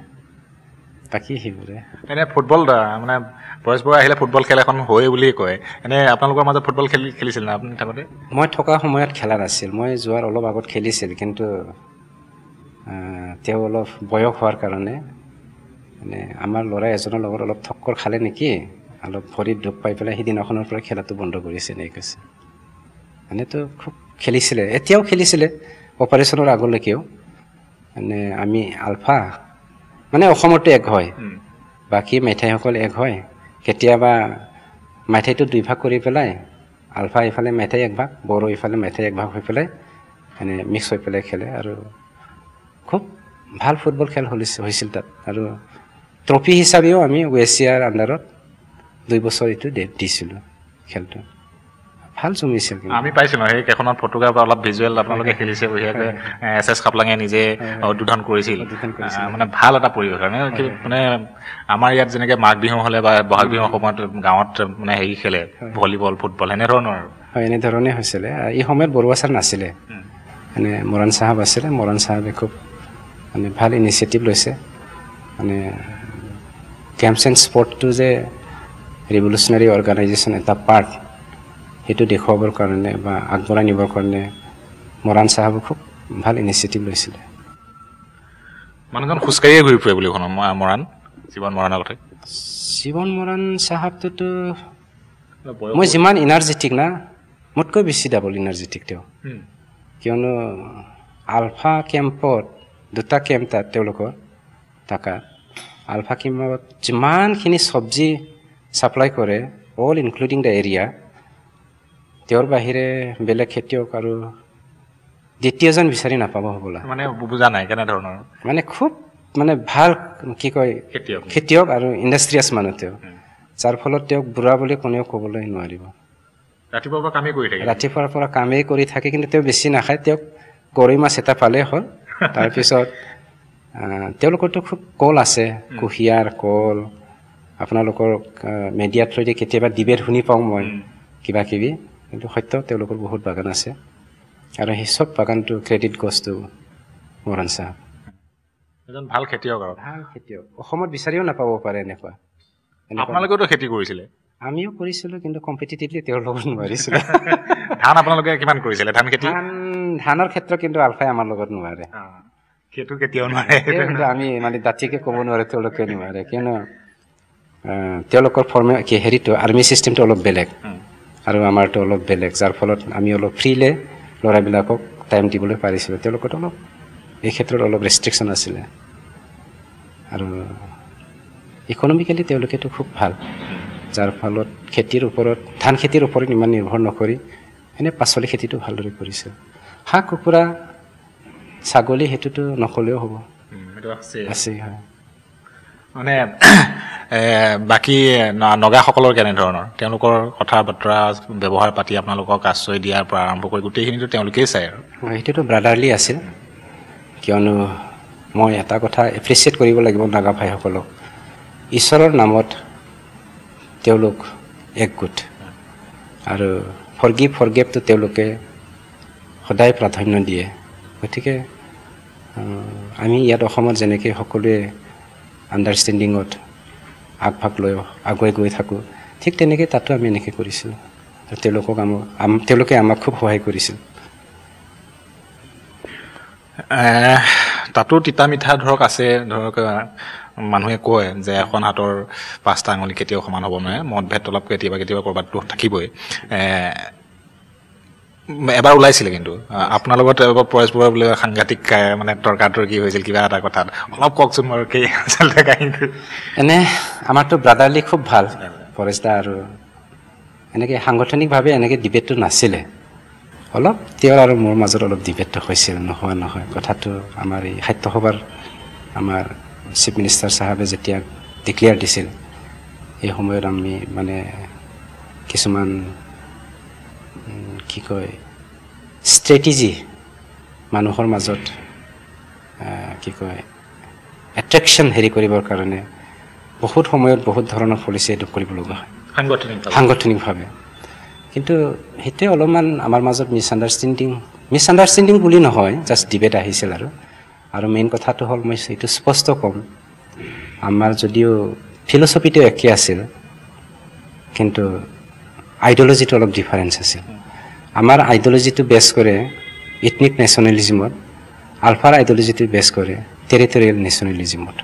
বাকী সেইবোৰে এনে ফুটবল মানে বয়স বয় আহিলে ফুটবল খেল এখন হয় বুলি কয় এনে আপোনালোকৰ মাজত ফুটবল খেলি খেলিছিল নে আপুনি থাকোঁতে মই থকা সময়ত খেলা নাছিল মই যোৱাৰ অলপ আগত খেলিছিল কিন্তু তেওঁ অলপ বয়স হোৱাৰ কাৰণে মানে আমাৰ ল'ৰা এজনৰ লগত অলপ থক্কৰ খালে নেকি অলপ ভৰিত দুখ পাই পেলাই সিদিনাখনৰ পৰা খেলাটো বন্ধ কৰিছে নে কৈছে মানেতো খুব খেলিছিলে এতিয়াও খেলিছিলে অপাৰেশ্যনৰ আগলৈকেও মানে আমি আলফা মানে অসমতো এক হয় বাকী মেঠাইসকল এক হয় কেতিয়াবা মেঠাইটো দুই ভাগ কৰি পেলাই আলফা ইফালে মেথাই একভাগ বড়ো ইফালে মেথাই ভাগ হৈ পেলাই মানে মিক্স হৈ পেলাই খেলে আৰু খুব ভাল ফুটবল খেল হৈছিল হৈছিল তাত আৰু ট্ৰফি হিচাপেও আমি ৱেছিয়াৰ আণ্ডাৰত দুই বছৰ এইটো ডেট দিছিলোঁ খেলটো ভাল চুমিছিল আমি পাইছিলোঁ সেই কেইখনত ফটোগ্ৰাফ অলপ ভিজুৱেল আপোনালোকে খেলিছে বহিয়াকৈ এছ এছ খাপলাঙে নিজে উদ্বোধন কৰিছিল মানে ভাল এটা পৰিৱেশ মানে আমাৰ ইয়াত যেনেকৈ মাঘ বিহু হ'লে বা বহাগ বিহু সময়ত গাঁৱত মানে হেৰি খেলে ভলীবল ফুটবল এনেধৰণৰ হয় এনেধৰণে হৈছিলে এই সময়ত বৰুৱা ছাৰ নাছিলে মানে মৰাণ চাহাব আছিলে মৰাণ চাহাবে খুব মানে ভাল ইনিচিয়েটিভ লৈছে মানে গেমছ এণ্ড স্পৰ্টটো যে ৰিভলিউশ্যনেৰী অৰ্গেনাইজেশ্যন এটা পাৰ্ট সেইটো দেখুৱাবৰ কাৰণে বা আগবঢ়াই নিবৰ কাৰণে মৰাণ চাহাবে খুব ভাল ইনিচিয়েটিভ লৈছিলে মানুহজন খোজকাঢ়িয়ে ঘূৰি ফুৰে বুলি মৰাণ জীৱন মৰাণৰ কথা জীৱন মৰাণ চাহাবটোতো মই যিমান ইনাৰ্জেটিক না মোতকৈ বেছি ডাবল ইনাৰ্জেটিক তেওঁ কিয়নো আলফা কেম্পত দুটা কেম্প তাত তেওঁলোকৰ থকা আলফা কেম্পত যিমানখিনি চব্জি ছাপ্লাই কৰে অল ইনক্লুডিং দ্য এৰিয়া তেওঁৰ বাহিৰে বেলেগ খেতিয়ক আৰু দ্বিতীয়জন বিচাৰি নাপাব হ'বলা মানে বুজা নাই কেনেধৰণৰ মানে খুব মানে ভাল কি কয় খেতিয়ক খেতিয়ক আৰু ইণ্ডাষ্ট্ৰিয়াছ মানুহ তেওঁ যাৰ ফলত তেওঁক বুঢ়া বুলি কোনেও ক'বলৈ নোৱাৰিব ৰাতিপুৱাৰ পৰা কামেই কৰি থাকে ৰাতিপুৱাৰ পৰা কামেই কৰি থাকে কিন্তু তেওঁ বেছি নাখায় তেওঁক গৰৈ মাছ এটা পালেই হ'ল তাৰপিছত তেওঁলোকৰতো খুব কল আছে কুঁহিয়াৰ কল আপোনালোকৰ মেডিয়াত লৈ কেতিয়াবা ডিবেট শুনি পাওঁ মই কিবা কিবি কিন্তু সত্য তেওঁলোকৰ বহুত বাগান আছে আৰু সেই চব বাগানটো ক্ৰেডিট গছটো মৰাণ চাহ এজন ভাল খেতিয়ক আৰু ভাল খেতিয়ক অসমত বিচাৰিও নাপাব পাৰে এনেকুৱা আপোনালোকেওতো খেতি কৰিছিলে আমিও কৰিছিলোঁ কিন্তু কম্পিটিটিভলি তেওঁৰ লগত নোৱাৰিছিলোঁ ধান আপোনালোকে কিমান কৰিছিলে ধান খেতি ধান ধানৰ ক্ষেত্ৰত কিন্তু আলফাই আমাৰ লগত নোৱাৰে সেইটো কেতিয়াও নোৱাৰে কিন্তু আমি মানে দাঁতিকে ক'ব নোৱাৰোঁ তেওঁলোকে নোৱাৰে কিয়নো তেওঁলোকৰ ফৰ্মে কি হেৰিটো আৰ্মি ছিষ্টেমটো অলপ বেলেগ আৰু আমাৰটো অলপ বেলেগ যাৰ ফলত আমি অলপ ফ্ৰীলে ল'ৰাবিলাকক টাইম দিবলৈ পাৰিছিলোঁ তেওঁলোকৰ অলপ এই ক্ষেত্ৰত অলপ ৰেষ্ট্ৰিকশ্যন আছিলে আৰু ইকনমিকেলি তেওঁলোকেতো খুব ভাল যাৰ ফলত খেতিৰ ওপৰত ধান খেতিৰ ওপৰত ইমান নিৰ্ভৰ নকৰি এনেই পাচলি খেতিটো ভালদৰে কৰিছে হাঁহ কুকুৰা ছাগলী সেইটোতো নকলেও হ'ব আছে হয় মানে বাকী নগাসকলৰ কেনেধৰণৰ তেওঁলোকৰ কথা বতৰা ব্যৱহাৰ পাতি আপোনালোকক আশ্ৰয় দিয়াৰ পৰা আৰম্ভ কৰি গোটেইখিনিতো তেওঁলোকেই চায় আৰু সেইটোতো ব্ৰাদাৰলি আছিল কিয়নো মই এটা কথা এপ্ৰিচিয়েট কৰিব লাগিব নাগা ভাইসকলক ঈশ্বৰৰ নামত তেওঁলোক একগোট আৰু ফৰগিভ ফৰগেভটো তেওঁলোকে সদায় প্ৰাধান্য দিয়ে গতিকে আমি ইয়াত অসমত যেনেকৈ সকলোৱে আণ্ডাৰষ্টেণ্ডিঙত আগভাগ লৈ আগুৱাই গৈ থাকোঁ ঠিক তেনেকৈ তাতো আমি এনেকৈ কৰিছিলোঁ আৰু তেওঁলোকক আমাক তেওঁলোকে আমাক খুব সহায় কৰিছিল তাতো তিতা মিঠা ধৰক আছে ধৰক মানুহে কয় যে এখন হাতৰ পাঁচটা আঙুলি কেতিয়াও সমান হ'ব নোৱাৰে মদভেদ অলপ কেতিয়াবা কেতিয়াবা ক'ৰবাত দুখ থাকিবই এবাৰ ওলাইছিলে কিন্তু আপোনাৰ লগত পৰেশবোৰৰ বোলে সাংঘাতিক মানে তৰ্কা তৰ্কি হৈছিল কিবা এটা কথাত অলপ কওকচোন বাৰু কি আচলতে কাহিনীটো এনে আমাৰতো ব্ৰাদাৰলি খুব ভাল পৰেশ দা আৰু এনেকৈ সাংগঠনিকভাৱে এনেকৈ ডিবেটটো নাছিলে অলপ তেওঁৰ আৰু মোৰ মাজত অলপ ডিবেটটো হৈছিল নোহোৱা নহয় কথাটো আমাৰ এই সাহিত্য সভাৰ আমাৰ চিফ মিনিষ্টাৰ চাহাবে যেতিয়া ডিক্লেয়াৰ দিছিল সেই সময়ত আমি মানে কিছুমান কি কয় ষ্ট্ৰেটেজি মানুহৰ মাজত কি কয় এট্ৰেকশ্যন হেৰি কৰিবৰ কাৰণে বহুত সময়ত বহুত ধৰণৰ পলিচি এডপ্ট কৰিবলগা হয় সাংগঠনিক সাংগঠনিকভাৱে কিন্তু সেইটোৱে অলপমান আমাৰ মাজত মিছ আণ্ডাৰষ্টেণ্ডিং মিছ আণ্ডাৰষ্টেণ্ডিং বুলি নহয় জাষ্ট ডিবেট আহিছিল আৰু আৰু মেইন কথাটো হ'ল মই এইটো স্পষ্ট ক'ম আমাৰ যদিও ফিলচফিটো একে আছিল কিন্তু আইডিয়লজিটো অলপ ডিফাৰেঞ্চ আছিল আমাৰ আইডিয়লজিটো বেছ কৰে ইথনিক নেশ্যনেলিজিমত আলফাৰ আইডিয়লজিটো বেছ কৰে টেৰিটৰিয়েল নেশ্যনেলিজিমত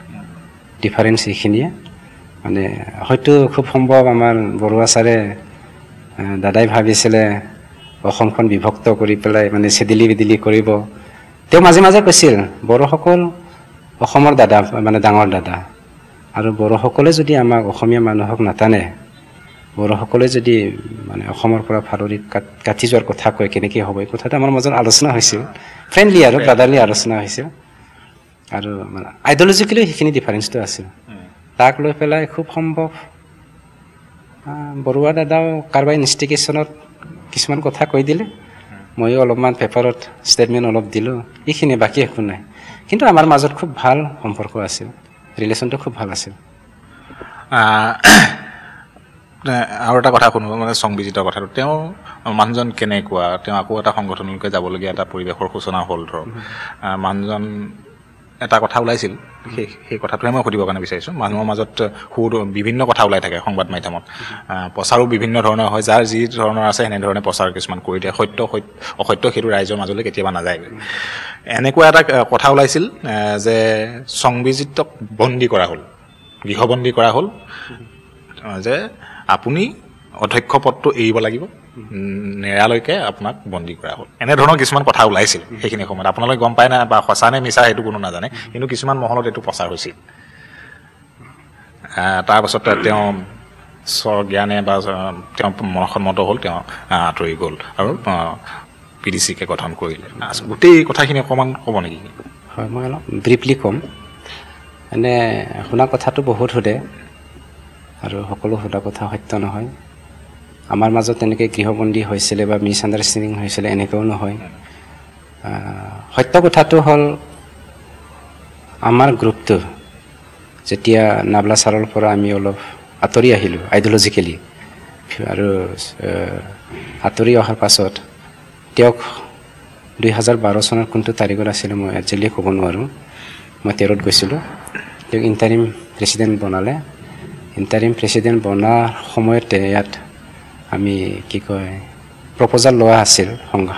ডিফাৰেঞ্চ এইখিনিয়ে মানে হয়তো খুব সম্ভৱ আমাৰ বৰুৱা ছাৰে দাদাই ভাবিছিলে অসমখন বিভক্ত কৰি পেলাই মানে চেদেলি বেদেলি কৰিব তেওঁ মাজে মাজে কৈছিল বড়োসকল অসমৰ দাদা মানে ডাঙৰ দাদা আৰু বড়োসকলে যদি আমাক অসমীয়া মানুহক নাটানে বড়োসকলে যদি মানে অসমৰ পৰা ফাৰৰি কাটি যোৱাৰ কথা কয় কেনেকৈ হ'ব এই কথাটো আমাৰ মাজত আলোচনা হৈছিল ফ্ৰেণ্ডলি আৰু ব্ৰাদাৰলি আলোচনা হৈছিল আৰু মানে আইডিয়লজিকেলিও সেইখিনি ডিফাৰেঞ্চটো আছিল hmm. তাক লৈ পেলাই খুব সম্ভৱ বৰুৱা দাদাও কাৰোবাৰ ইনষ্টিগেশ্যনত কিছুমান কথা কৈ দিলে ময়ো অলপমান পেপাৰত ষ্টেটমেণ্ট অলপ দিলোঁ এইখিনি বাকী একো নাই কিন্তু আমাৰ মাজত খুব ভাল সম্পৰ্ক আছিল ৰিলেশ্যনটো খুব ভাল আছিল আৰু এটা কথা শুনো মানে সংবিজিতৰ কথাটো তেওঁ মানুহজন কেনেকুৱা তেওঁ আকৌ এটা সংগঠনলৈকে যাবলগীয়া এটা পৰিৱেশৰ সূচনা হ'ল ধৰক মানুহজন এটা কথা ওলাইছিল সেই সেই কথাটোহে মই সুধিবৰ কাৰণে বিচাৰিছোঁ মানুহৰ মাজত সুৰ বিভিন্ন কথা ওলাই থাকে সংবাদ মাধ্যমত প্ৰচাৰো বিভিন্ন ধৰণৰ হয় যাৰ যি ধৰণৰ আছে সেনেধৰণে প্ৰচাৰ কিছুমান কৰি দিয়ে সত্য অসত্য সেইটো ৰাইজৰ মাজলৈ কেতিয়াবা নাযায়গৈ এনেকুৱা এটা কথা ওলাইছিল যে সংবিজিতক বন্দী কৰা হ'ল গৃহবন্দী কৰা হ'ল যে আপুনি অধ্যক্ষ পদটো এৰিব লাগিব নেৰালৈকে আপোনাক বন্দী কৰা হ'ল এনেধৰণৰ কিছুমান কথা ওলাইছিল সেইখিনি সময়ত আপোনালোকে গম পাই নাই বা সঁচা নে মিছা সেইটো কোনো নাজানে কিন্তু কিছুমান মহলত এইটো প্ৰচাৰ হৈছিল তাৰপাছতে তেওঁ স্বজ্ঞানে বা তেওঁ মনসন্মত হ'ল তেওঁ আঁতৰি গ'ল আৰু পি ডি চিকে গঠন কৰিলে গোটেই কথাখিনি অকণমান ক'ব নেকি হয় মই অলপ ব্ৰিফলি ক'ম এনে শুনা কথাটো বহুত সোধে আৰু সকলো সোধা কথা সত্য নহয় আমাৰ মাজত তেনেকৈ গৃহবন্দী হৈছিলে বা মিছ আণ্ডাৰষ্টেণ্ডিং হৈছিলে এনেকৈও নহয় সত্য কথাটো হ'ল আমাৰ গ্ৰুপটো যেতিয়া নাবলা ছাৰৰ পৰা আমি অলপ আঁতৰি আহিলোঁ আইডিঅ'লজিকেলি আৰু আঁতৰি অহাৰ পাছত তেওঁক দুই হাজাৰ বাৰ চনৰ কোনটো তাৰিখত আছিলে মই এক্সুৱেলি ক'ব নোৱাৰোঁ মই তেৰত গৈছিলোঁ তেওঁক ইণ্টাৰিম প্ৰেচিডেণ্ট বনালে ইণ্টাৰিম প্ৰেচিডেণ্ট বনাৰ সময়তে ইয়াত আমি কি কয় প্ৰপ'জাল লোৱা আছিল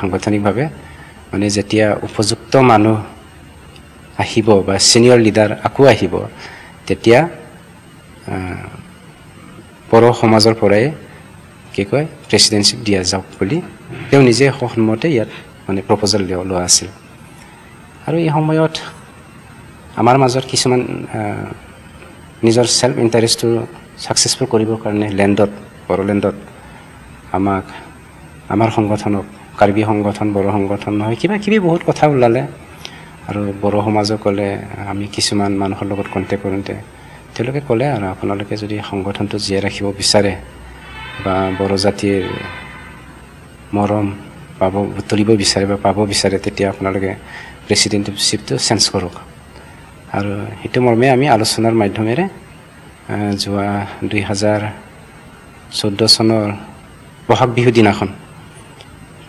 সাংগঠনিকভাৱে মানে যেতিয়া উপযুক্ত মানুহ আহিব বা ছিনিয়ৰ লিডাৰ আকৌ আহিব তেতিয়া বড়ো সমাজৰ পৰাই কি কয় প্ৰেচিডেণ্টশ্বিপ দিয়া যাওক বুলি তেওঁ নিজে সহমতে ইয়াত মানে প্ৰপ'জেল লোৱা আছিল আৰু এই সময়ত আমাৰ মাজত কিছুমান নিজৰ চেল্ফ ইণ্টাৰেষ্টটো ছাকচেছফুল কৰিবৰ কাৰণে লেণ্ডত বড়োলেণ্ডত আমাক আমাৰ সংগঠনক কাৰ্বি সংগঠন বড়ো সংগঠন নহয় কিবা কিবি বহুত কথা ওলালে আৰু বড়ো সমাজক ক'লে আমি কিছুমান মানুহৰ লগত কণ্টেক্ট কৰোঁতে তেওঁলোকে ক'লে আৰু আপোনালোকে যদি সংগঠনটো জীয়াই ৰাখিব বিচাৰে বা বড়ো জাতিৰ মৰম পাব তুলিব বিচাৰে বা পাব বিচাৰে তেতিয়া আপোনালোকে প্ৰেচিডেণ্টশ্বিপটো চেঞ্জ কৰক আৰু সেইটো মৰ্মে আমি আলোচনাৰ মাধ্যমেৰে যোৱা দুই হাজাৰ চৈধ্য চনৰ বহাগ বিহু দিনাখন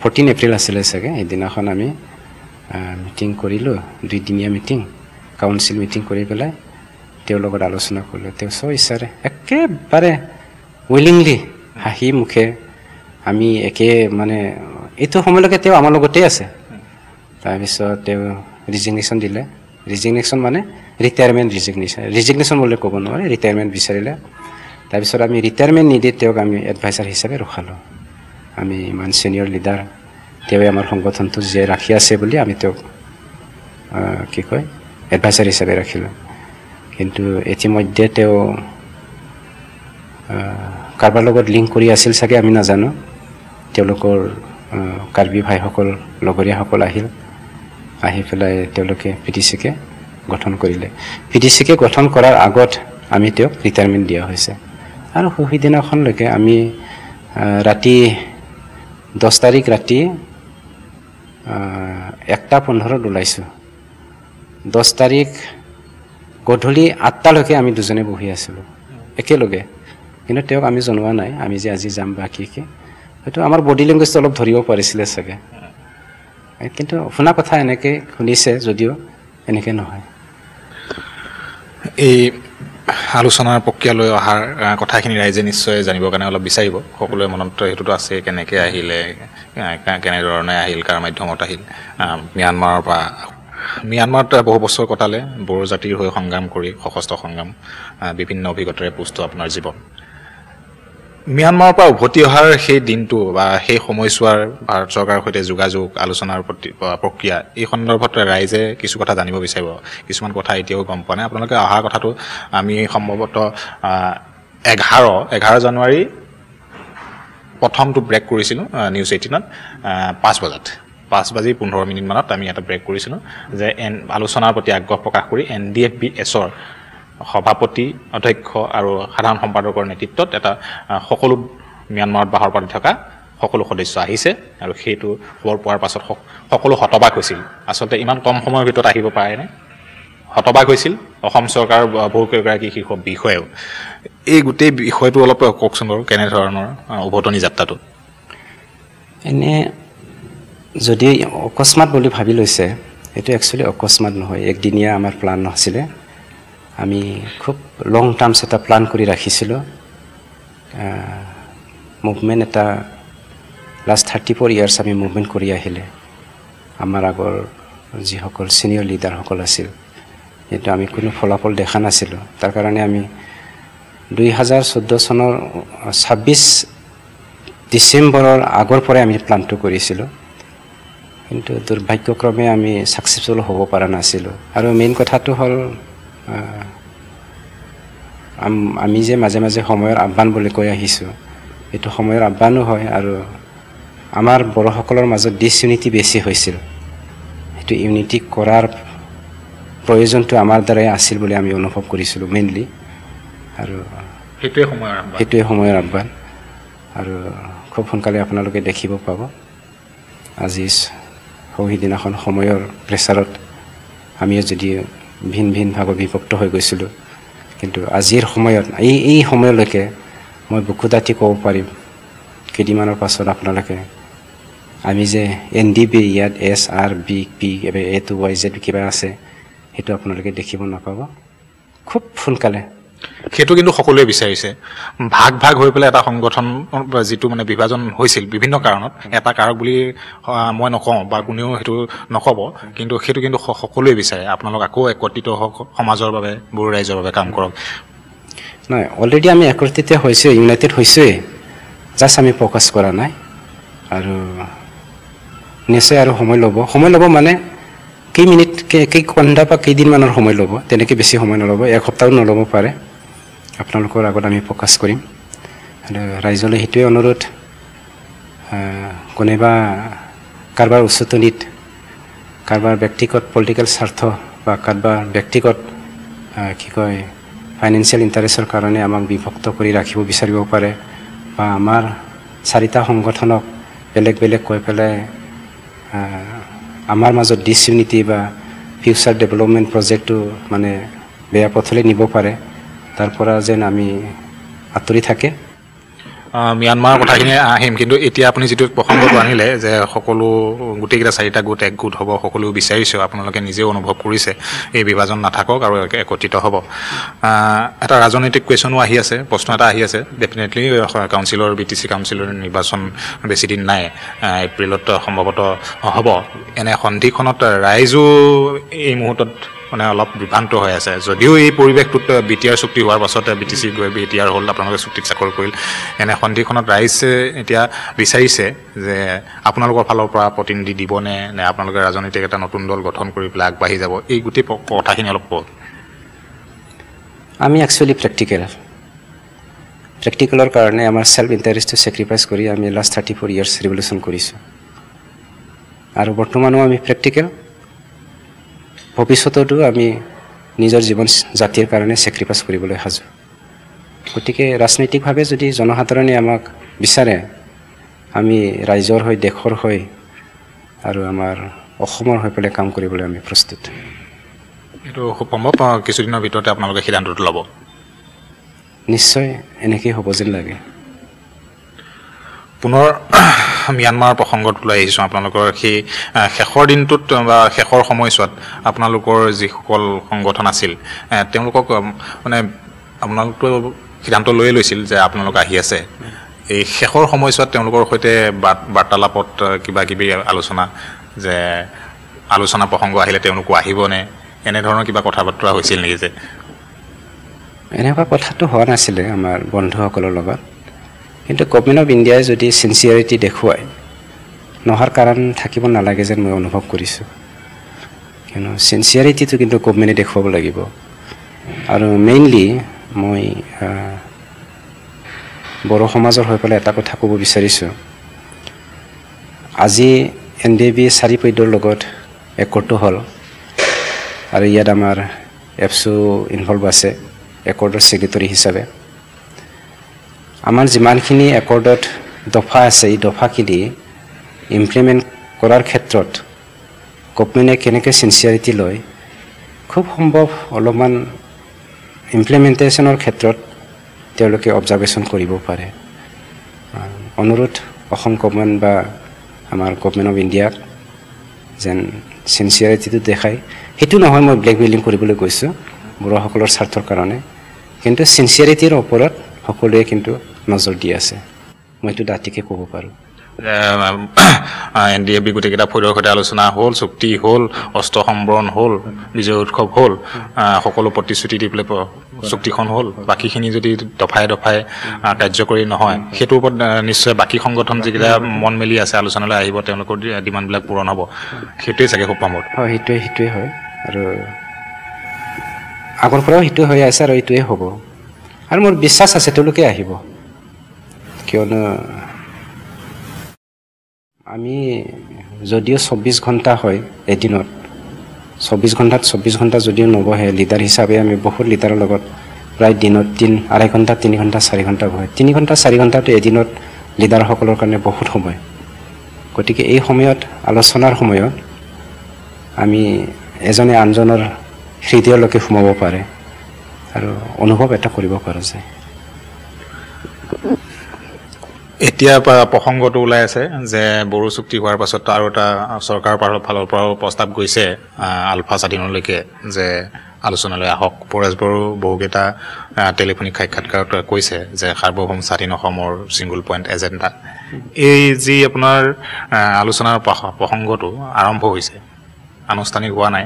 ফৰ্টিন এপ্ৰিল আছিলে চাগে সেইদিনাখন আমি মিটিং কৰিলোঁ দুইদিনীয়া মিটিং কাউন্সিল মিটিং কৰি পেলাই তেওঁৰ লগত আলোচনা কৰিলোঁ তেওঁ চব ইচ্ছাৰে একেবাৰে উইলিংলি হাঁহি মুখে আমি একে মানে এইটো সময়লৈকে তেওঁ আমাৰ লগতেই আছে তাৰপিছত তেওঁ ৰিজিগনেশ্যন দিলে ৰিজিগনেশ্যন মানে ৰিটায়াৰমেণ্ট ৰিজিগনেশ্যন ৰিজিগনেশ্যন বুলি ক'ব নোৱাৰে ৰিটায়াৰমেণ্ট বিচাৰিলে তাৰপিছত আমি ৰিটায়াৰমেণ্ট নিদি তেওঁক আমি এডভাইজাৰ হিচাপে ৰখালোঁ আমি ইমান চিনিয়ৰ লিডাৰ তেওঁ আমাৰ সংগঠনটো জীয়াই ৰাখি আছে বুলি আমি তেওঁক কি কয় এডভাইজাৰ হিচাপে ৰাখিলোঁ কিন্তু ইতিমধ্যে তেওঁ কাৰোবাৰ লগত লিংক কৰি আছিল চাগে আমি নাজানো তেওঁলোকৰ কাৰ্বি ভাইসকল লগৰীয়াসকল আহিল আহি পেলাই তেওঁলোকে পি টি চিকে গঠন কৰিলে পি টি চিকে গঠন কৰাৰ আগত আমি তেওঁক ৰিটায়াৰমেণ্ট দিয়া হৈছে আৰু সেইদিনাখনলৈকে আমি ৰাতি দহ তাৰিখ ৰাতি একটা পোন্ধৰত ওলাইছোঁ দহ তাৰিখ গধূলি আঠটালৈকে আমি দুজনে বহি আছিলোঁ একেলগে কিন্তু তেওঁক আমি জনোৱা নাই আমি যে আজি যাম বা কি কি হয়তো আমাৰ বডি লেংগুৱেজটো অলপ ধৰিব পাৰিছিলে চাগে কিন্তু শুনা কথা এনেকৈ শুনিছে যদিও এনেকৈ নহয় এই আলোচনাৰ প্ৰক্ৰিয়ালৈ অহাৰ কথাখিনি ৰাইজে নিশ্চয় জানিবৰ কাৰণে অলপ বিচাৰিব সকলোৱে মনত সেইটোতো আছে কেনেকৈ আহিলে কেনেধৰণে আহিল কাৰ মাধ্যমত আহিল ম্যানমাৰৰ পৰা ম্যানমাৰত বহু বছৰ কটালে বড়ো জাতিৰ হৈ সংগ্ৰাম কৰি সশস্ত্ৰ সংগ্ৰাম বিভিন্ন অভিজ্ঞতাৰে পুষ্ট আপোনাৰ জীৱন ম্যানমাৰৰ পৰা উভতি অহাৰ সেই দিনটো বা সেই সময়ছোৱাৰ ভাৰত চৰকাৰৰ সৈতে যোগাযোগ আলোচনাৰ প্ৰতি প্ৰক্ৰিয়া এই সন্দৰ্ভত ৰাইজে কিছু কথা জানিব বিচাৰিব কিছুমান কথা এতিয়াও গম পোৱা নাই আপোনালোকে অহাৰ কথাটো আমি সম্ভৱতঃ এঘাৰ এঘাৰ জানুৱাৰী প্ৰথমটো ব্ৰেক কৰিছিলোঁ নিউজ এইটিনত পাঁচ বজাত পাঁচ বাজি পোন্ধৰ মিনিটমানত আমি এটা ব্ৰেক কৰিছিলোঁ যে এন আলোচনাৰ প্ৰতি আগ্ৰহ প্ৰকাশ কৰি এন ডি এফ বি এছৰ সভাপতি অধ্যক্ষ আৰু সাধাৰণ সম্পাদকৰ নেতৃত্বত এটা সকলো ম্যানমাৰত বাহৰ পাতি থকা সকলো সদস্য আহিছে আৰু সেইটো খবৰ পোৱাৰ পাছত সকলো হতবাক হৈছিল আচলতে ইমান কম সময়ৰ ভিতৰত আহিব পাৰেনে হতবাক হৈছিল অসম চৰকাৰৰ বহুকেইগৰাকী শীৰ্ষ বিষয়েও এই গোটেই বিষয়টো অলপ কওকচোন বাৰু কেনেধৰণৰ উভতনি যাত্ৰাটো এনে যদি অকস্মাত বুলি ভাবি লৈছে এইটো একচুৱেলি অকস্মাত নহয় একদিনীয়া আমাৰ প্লান নাছিলে আমি খুব লং টাৰ্মছ এটা প্লান কৰি ৰাখিছিলোঁ মুভমেণ্ট এটা লাষ্ট থাৰ্টি ফ'ৰ ইয়াৰ্ছ আমি মুভমেণ্ট কৰি আহিলে আমাৰ আগৰ যিসকল ছিনিয়ৰ লিডাৰসকল আছিল কিন্তু আমি কোনো ফলাফল দেখা নাছিলোঁ তাৰ কাৰণে আমি দুই হাজাৰ চৈধ্য চনৰ ছাব্বিছ ডিচেম্বৰৰ আগৰ পৰাই আমি প্লানটো কৰিছিলোঁ কিন্তু দুৰ্ভাগ্যক্ৰমে আমি ছাকচেছফুল হ'ব পৰা নাছিলোঁ আৰু মেইন কথাটো হ'ল আমি যে মাজে মাজে সময়ৰ আহ্বান বুলি কৈ আহিছোঁ এইটো সময়ৰ আহ্বানো হয় আৰু আমাৰ বড়োসকলৰ মাজত ইউনিটি বেছি হৈছিল সেইটো ইউনিটি কৰাৰ প্ৰয়োজনটো আমাৰ দ্বাৰাই আছিল বুলি আমি অনুভৱ কৰিছিলোঁ মেইনলি আৰু সেইটোৱে সময় সেইটোৱে সময়ৰ আহ্বান আৰু খুব সোনকালে আপোনালোকে দেখিব পাব আজি সৌ সিদিনাখন সময়ৰ প্ৰেচাৰত আমিও যদি ভিন ভিন ভাগৰ বিভক্ত হৈ গৈছিলোঁ কিন্তু আজিৰ সময়ত এই এই সময়লৈকে মই বুকু ডাঠি ক'ব পাৰিম কেইদিনমানৰ পাছত আপোনালোকে আমি যে এন ডি বি ইয়াত S R B P A to Y Z কিবা আছে সেইটো আপোনালোকে দেখিব নাপাব খুব সোনকালে সেইটো কিন্তু সকলোৱে বিচাৰিছে ভাগ ভাগ হৈ পেলাই এটা সংগঠন যিটো মানে বিভাজন হৈছিল বিভিন্ন কাৰণত এটা কাৰক বুলি মই নকওঁ বা কোনেও সেইটো নক'ব কিন্তু সেইটো কিন্তু সকলোৱে বিচাৰে আপোনালোক আকৌ একত্ৰিত হওক সমাজৰ বাবে বড়ো ৰাইজৰ বাবে কাম কৰক নাই অলৰেডি আমি একত্ৰিত হৈছোঁ ইউনাইটেড হৈছোৱেই জাষ্ট আমি প্ৰকাশ কৰা নাই আৰু নিশ্চয় আৰু সময় ল'ব সময় ল'ব মানে কেই মিনিট কেই কেই বা কেইদিনমানৰ সময় ল'ব তেনেকৈ বেছি সময় নল'ব এক সপ্তাহো নল'ব পাৰে আপোনালোকৰ আগত আমি প্ৰকাশ কৰিম ৰাইজলৈ সেইটোৱে অনুৰোধ কোনোবা কাৰোবাৰ উচতনিত কাৰোবাৰ ব্যক্তিগত পলিটিকেল স্বাৰ্থ বা কাৰোবাৰ ব্যক্তিগত কি কয় ফাইনেন্সিয়েল ইণ্টাৰেষ্টৰ কাৰণে আমাক বিভক্ত কৰি ৰাখিব বিচাৰিব পাৰে বা আমাৰ চাৰিটা সংগঠনক বেলেগ বেলেগ কৈ পেলাই আমাৰ মাজত ডিচ ইউনিটি বা ফিউচাৰ ডেভেলপমেণ্ট প্ৰজেক্টটো মানে বেয়া পথলৈ নিব পাৰে তাৰ পৰা যেন আমি আঁতৰি থাকে ম্যানমাৰৰ কথাখিনি আহিম কিন্তু এতিয়া আপুনি যিটো প্ৰসংগটো আনিলে যে সকলো গোটেইকেইটা চাৰিটা গোট এক গোট হ'ব সকলো বিচাৰিছোঁ আপোনালোকে নিজেও অনুভৱ কৰিছে এই বিভাজন নাথাকক আৰু একত্ৰিত হ'ব এটা ৰাজনৈতিক কুৱেশ্যনো আহি আছে প্ৰশ্ন এটা আহি আছে definitely councillor B T C কাউঞ্চিলৰ নিৰ্বাচন বেছিদিন নাই এপ্ৰিলত সম্ভৱতঃ হ'ব এনে সন্ধিখনত ৰাইজো এই মুহূৰ্তত মানে অলপ বিভ্ৰান্ত হৈ আছে যদিও এই পৰিৱেশটোত বি টি আৰ চুক্তি হোৱাৰ পাছতে বি টি চি গৈ বি টি আৰ হ'ল আপোনালোকে চুক্তিত চাকৰি কৰিল এনে সন্ধিখনত ৰাইজে এতিয়া বিচাৰিছে যে আপোনালোকৰ ফালৰ পৰা প্ৰতিনিধি দিবনে নে আপোনালোকে ৰাজনৈতিক এটা নতুন দল গঠন কৰি পেলাই আগবাঢ়ি যাব এই গোটেই কথাখিনি অলপ কওক আমি একচুৱেলি প্ৰেক্টিকেল প্ৰেক্টিকেলৰ কাৰণে আমাৰ চেল্ফ ইণ্টাৰেষ্টটো চেক্ৰিফাইচ কৰি আমি last thirty four years revolution কৰিছোঁ আৰু বৰ্তমানো আমি প্ৰেক্টিকেল ভৱিষ্যততো আমি নিজৰ জীৱন জাতিৰ কাৰণে চেক্ৰিফাইচ কৰিবলৈ সাজু গতিকে ৰাজনৈতিকভাৱে যদি জনসাধাৰণে আমাক বিচাৰে আমি ৰাইজৰ হৈ দেশৰ হৈ আৰু আমাৰ অসমৰ হৈ পেলাই কাম কৰিবলৈ আমি প্ৰস্তুত এইটো খুব সম্ভৱ কিছুদিনৰ ভিতৰতে আপোনালোকে সিদ্ধান্তটো ল'ব নিশ্চয় এনেকৈয়ে হ'ব যেন লাগে পুনৰ ম্যানমাৰ প্ৰসংগত ওলাই আহিছোঁ আপোনালোকৰ সেই শেষৰ দিনটোত বা শেষৰ সময়ছোৱাত আপোনালোকৰ যিসকল সংগঠন আছিল তেওঁলোকক মানে আপোনালোকতো সিদ্ধান্ত লৈয়ে লৈছিল যে আপোনালোক আহি আছে এই শেষৰ সময়ছোৱাত তেওঁলোকৰ সৈতে বাৰ্তালাপত কিবা কিবি আলোচনা যে আলোচনা প্ৰসংগ আহিলে তেওঁলোকো আহিবনে এনেধৰণৰ কিবা কথা বতৰা হৈছিল নেকি যে এনেকুৱা কথাটো হোৱা নাছিলে আমাৰ বন্ধুসকলৰ লগত কিন্তু গভমেণ্ট অফ ইণ্ডিয়াই যদি চিনচিয়াৰিটি দেখুৱাই নহাৰ কাৰণ থাকিব নালাগে যেন মই অনুভৱ কৰিছোঁ কিয়নো চিনচিয়াৰিটিটো কিন্তু গভমেণ্টে দেখুৱাব লাগিব আৰু মেইনলি মই বড়ো সমাজৰ হৈ পেলাই এটা কথা ক'ব বিচাৰিছোঁ আজি এন ডি বি চাৰি পদ্যৰ লগত একৰ্ডটো হ'ল আৰু ইয়াত আমাৰ এপছো ইনভলভ আছে একৰ্ডৰ ছেক্ৰেটৰী হিচাপে আমাৰ যিমানখিনি একৰ্ডত দফা আছে এই দফাখিনি ইমপ্লিমেণ্ট কৰাৰ ক্ষেত্ৰত গভমেণ্টে কেনেকৈ চিনচিয়াৰিটি লয় খুব সম্ভৱ অলপমান ইমপ্লিমেণ্টেশ্যনৰ ক্ষেত্ৰত তেওঁলোকে অবজাৰ্ভেশ্যন কৰিব পাৰে অনুৰোধ অসম গভমেণ্ট বা আমাৰ গভমেণ্ট অৱ ইণ্ডিয়াক যেন চিনচিয়াৰিটিটো দেখায় সেইটো নহয় মই ব্লেক বিল্ডিং কৰিবলৈ গৈছোঁ বড়োসকলৰ স্বাৰ্থৰ কাৰণে কিন্তু চিনচিয়াৰিটিৰ ওপৰত সকলোৱে কিন্তু নজৰ দি আছে মই এইটো দাঁতিকে ক'ব পাৰোঁ এন ডি এফ বি গোটেইকেইটা ফৈদৰ সৈতে আলোচনা হ'ল চুক্তি হ'ল অস্ত্ৰ সম্বৰণ হ'ল বিজয় উৎসৱ হ'ল সকলো প্ৰতিশ্ৰুতি দি পেলাই চুক্তিখন হ'ল বাকীখিনি যদি দফাই দফাই কাৰ্যকৰী নহয় সেইটোৰ ওপৰত নিশ্চয় বাকী সংগঠন যিকেইটা মন মেলি আছে আলোচনালৈ আহিব তেওঁলোকৰ ডিমাণ্ডবিলাক পূৰণ হ'ব সেইটোৱে চাগে খুব পামত হয় সেইটোৱে সেইটোৱে হয় আৰু আগৰ পৰাও সেইটোৱে হৈ আছে আৰু এইটোৱে হ'ব আৰু মোৰ বিশ্বাস আছে তেওঁলোকে আহিব কিয়নো আমি যদিও চৌব্বিছ ঘণ্টা হয় এদিনত চৌব্বিছ ঘণ্টাত চৌব্বিছ ঘণ্টা যদিও নবহে লিডাৰ হিচাপে আমি বহুত লিডাৰৰ লগত প্ৰায় দিনত তিন আঢ়ৈ ঘণ্টা তিনি ঘণ্টা চাৰি ঘণ্টা বহে তিনি ঘণ্টা চাৰি ঘণ্টাটো এদিনত লিডাৰসকলৰ কাৰণে বহুত সময় গতিকে এই সময়ত আলোচনাৰ সময়ত আমি এজনে আনজনৰ হৃদয়লৈকে সোমাব পাৰে আৰু অনুভৱ এটা কৰিব পাৰোঁ যে এতিয়া প্ৰসংগটো ওলাই আছে যে বড়ো চুক্তি হোৱাৰ পাছত আৰু এটা চৰকাৰৰ ফালৰ পৰাও প্ৰস্তাৱ গৈছে আলফা স্বাধীনলৈকে যে আলোচনালৈ আহক পৰেশ বড়ো বহুকেইটা টেলিফোনিক সাক্ষাৎকাৰত কৈছে যে সাৰ্বভৌম স্বাধীন অসমৰ ছিংগল পইণ্ট এজেণ্ডা এই যি আপোনাৰ আলোচনাৰ প্ৰসংগটো আৰম্ভ হৈছে আনুষ্ঠানিক হোৱা নাই